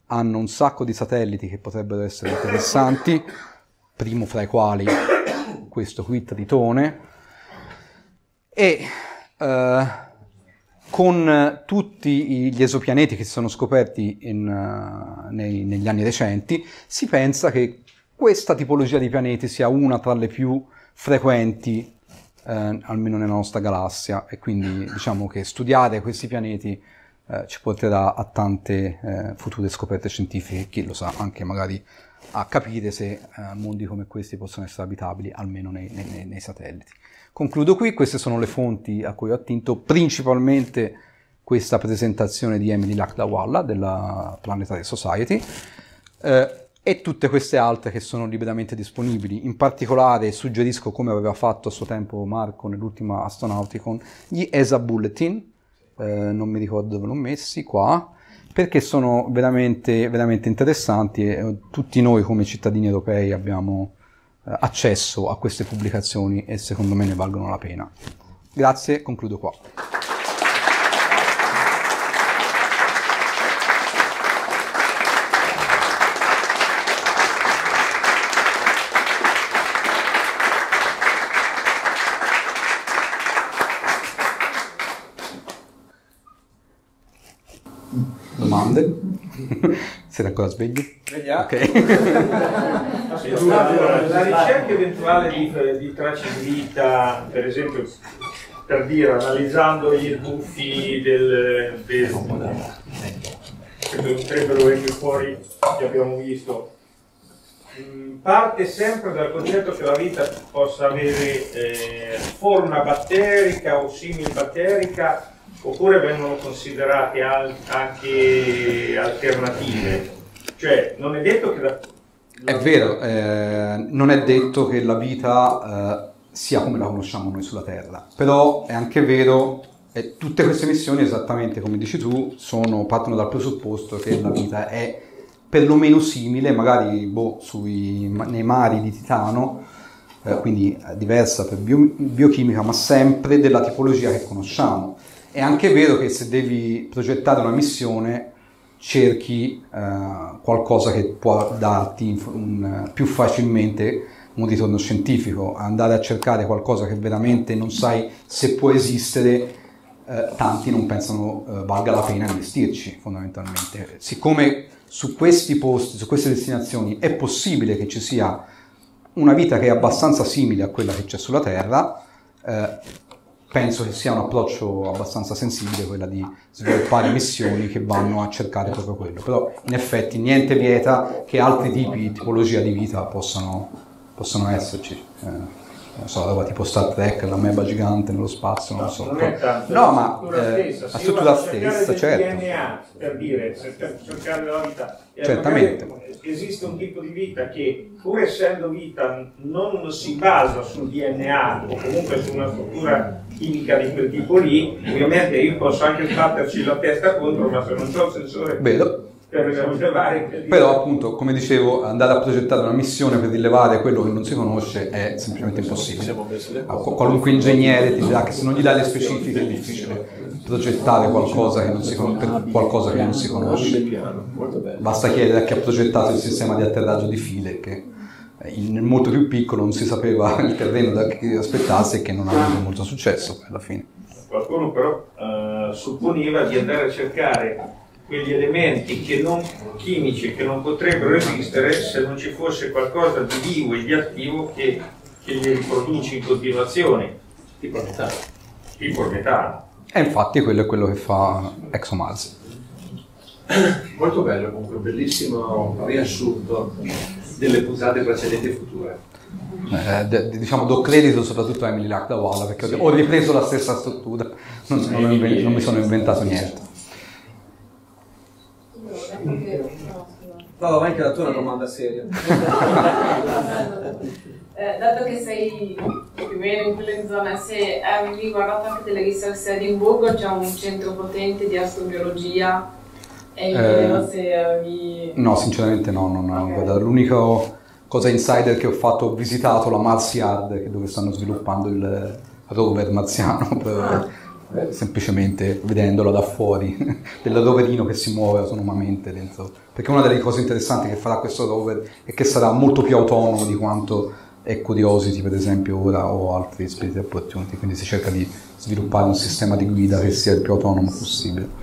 hanno un sacco di satelliti che potrebbero essere interessanti, primo fra i quali questo qui Tritone, e eh, con eh, tutti gli esopianeti che si sono scoperti in, uh, nei, negli anni recenti, si pensa che questa tipologia di pianeti sia una tra le più frequenti, eh, almeno nella nostra galassia, e quindi diciamo che studiare questi pianeti eh, ci porterà a tante eh, future scoperte scientifiche, chi lo sa, anche magari a capire se eh, mondi come questi possono essere abitabili, almeno nei, nei, nei satelliti. Concludo qui, queste sono le fonti a cui ho attinto, principalmente questa presentazione di Emily Lakdawalla della Planetary Society eh, e tutte queste altre che sono liberamente disponibili. In particolare suggerisco, come aveva fatto a suo tempo Marco nell'ultima Astronauticon, gli ESA Bulletin, eh, non mi ricordo dove l'ho messi, qua, perché sono veramente, veramente interessanti e tutti noi come cittadini europei abbiamo accesso a queste pubblicazioni e secondo me ne valgono la pena. Grazie, concludo qua. Siete ancora svegli? Svegliati. Okay. la [LAUGHS] ricerca eventuale di, di vita, per esempio, per dire, analizzando gli sbuffi del pesco, che potrebbero venire fuori, che abbiamo visto, mm, parte sempre dal concetto che la vita possa avere eh, forma batterica o simil batterica oppure vengono considerate al anche alternative. Cioè, non è detto che... La, È vero, eh, non è detto che la vita eh, sia come la conosciamo noi sulla Terra, però è anche vero e tutte queste missioni, esattamente come dici tu, sono, partono dal presupposto che la vita è perlomeno simile, magari boh, sui, nei mari di Titano, eh, quindi diversa per bio, biochimica, ma sempre della tipologia che conosciamo. È anche vero che se devi progettare una missione cerchi eh, qualcosa che può darti un, eh, più facilmente un ritorno scientifico, andare a cercare qualcosa che veramente non sai se può esistere, eh, tanti non pensano eh, valga la pena investirci fondamentalmente. Siccome su questi posti, su queste destinazioni è possibile che ci sia una vita che è abbastanza simile a quella che c'è sulla Terra, eh, penso che sia un approccio abbastanza sensibile quella di sviluppare missioni che vanno a cercare proprio quello. Però in effetti niente vieta che altri tipi, di tipologia di vita possano, possano esserci. Eh non so, roba tipo Star Trek, la meba gigante nello spazio, non no, so. Non è no, ma la eh, stessa, la struttura stessa, certo. DNA, per dire, cercare, la vita. E Certamente. Esiste un tipo di vita che, pur essendo vita, non si basa sul DNA o comunque su una struttura chimica di quel tipo lì, ovviamente io posso anche batterci la testa contro, ma se non c'è il sensore... Vedo per rilevare... Però appunto, come dicevo, andare a progettare una missione per rilevare quello che non si conosce è semplicemente impossibile. Qualunque ingegnere ti dirà che se non gli dai le specifiche è difficile progettare qualcosa che non si, con- qualcosa che non si conosce. Basta chiedere a chi ha progettato il sistema di atterraggio di file che eh, nel molto più piccolo non si sapeva [LAUGHS] il terreno da che aspettasse e che non ha avuto molto successo alla fine. Qualcuno però uh, eh, supponeva di andare a cercare quegli elementi che non, chimici che non potrebbero esistere se non ci fosse qualcosa di vivo e di attivo che, che li riproduce in continuazione. Tipo il metano. Tipo il metano. E infatti quello è quello che fa ExoMars. Molto bello, comunque, bellissimo riassunto delle puntate precedenti e future. Eh, d- diciamo do credito soprattutto a Emily Lakdawala perché sì. ho ripreso la stessa struttura, non, non, non mi sono inventato niente. Vado anche la tua una domanda seria. eh, dato che sei più o meno in quelle zone, se avevi eh, guardato anche delle risorse a Edimburgo, c'è un centro potente di astrobiologia e eh, se avevi... No, sinceramente no, non ho okay. guardato. L'unico cosa insider che ho fatto, ho visitato la Mars Yard, dove stanno sviluppando il rover marziano per, ah. Eh, semplicemente vedendolo da fuori, [LAUGHS] del dell'adoverino che si muove autonomamente dentro. Perché una delle cose interessanti che farà questo rover è che sarà molto più autonomo di quanto è Curiosity, per esempio, ora o altri Spirit Opportunity, quindi si cerca di sviluppare un sistema di guida che sia il più autonomo possibile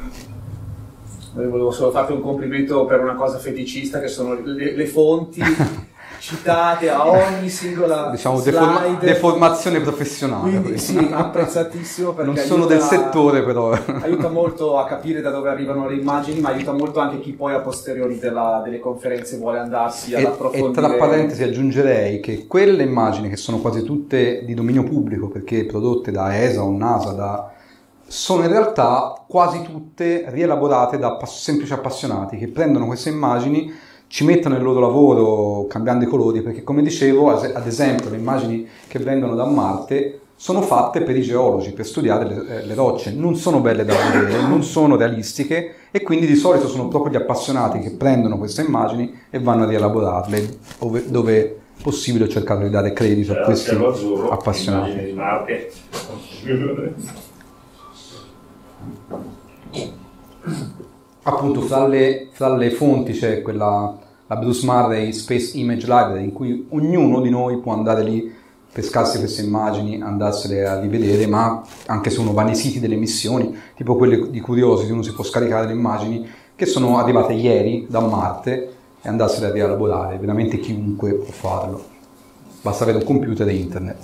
volevo solo farti un complimento per una cosa feticista che sono le, le fonti [LAUGHS] citate a ogni singola diciamo, deforma- deformazione professionale. Quindi sì, apprezzatissimo perché non sono del settore però. aiuta molto a capire da dove arrivano le immagini, ma aiuta molto anche chi poi a posteriori della, delle conferenze vuole andarsi ad e, approfondire. E tra parentesi aggiungerei che quelle immagini che sono quasi tutte di dominio pubblico perché prodotte da ESA o NASA, da sono in realtà quasi tutte rielaborate da semplici appassionati che prendono queste immagini ci mettono il loro lavoro cambiando i colori, perché come dicevo, ad esempio, le immagini che vengono da Marte sono fatte per i geologi, per studiare le, eh, le rocce, non sono belle da vedere, non sono realistiche e quindi di solito sono proprio gli appassionati che prendono queste immagini e vanno a rielaborarle dove, dove possibile cercare di dare credito a questi azzurro, appassionati. Di Marte. [LAUGHS] appunto fra le, fra le fonti c'è quella la Bruce Murray Space Image Library in cui ognuno di noi può andare lì pescarsi queste immagini, andarsele a rivedere, ma anche se uno va nei siti delle missioni, tipo quelle di Curiosity, uno si può scaricare le immagini che sono arrivate ieri da Marte e andarsele a rielaborare, veramente chiunque può farlo, basta avere un computer e internet.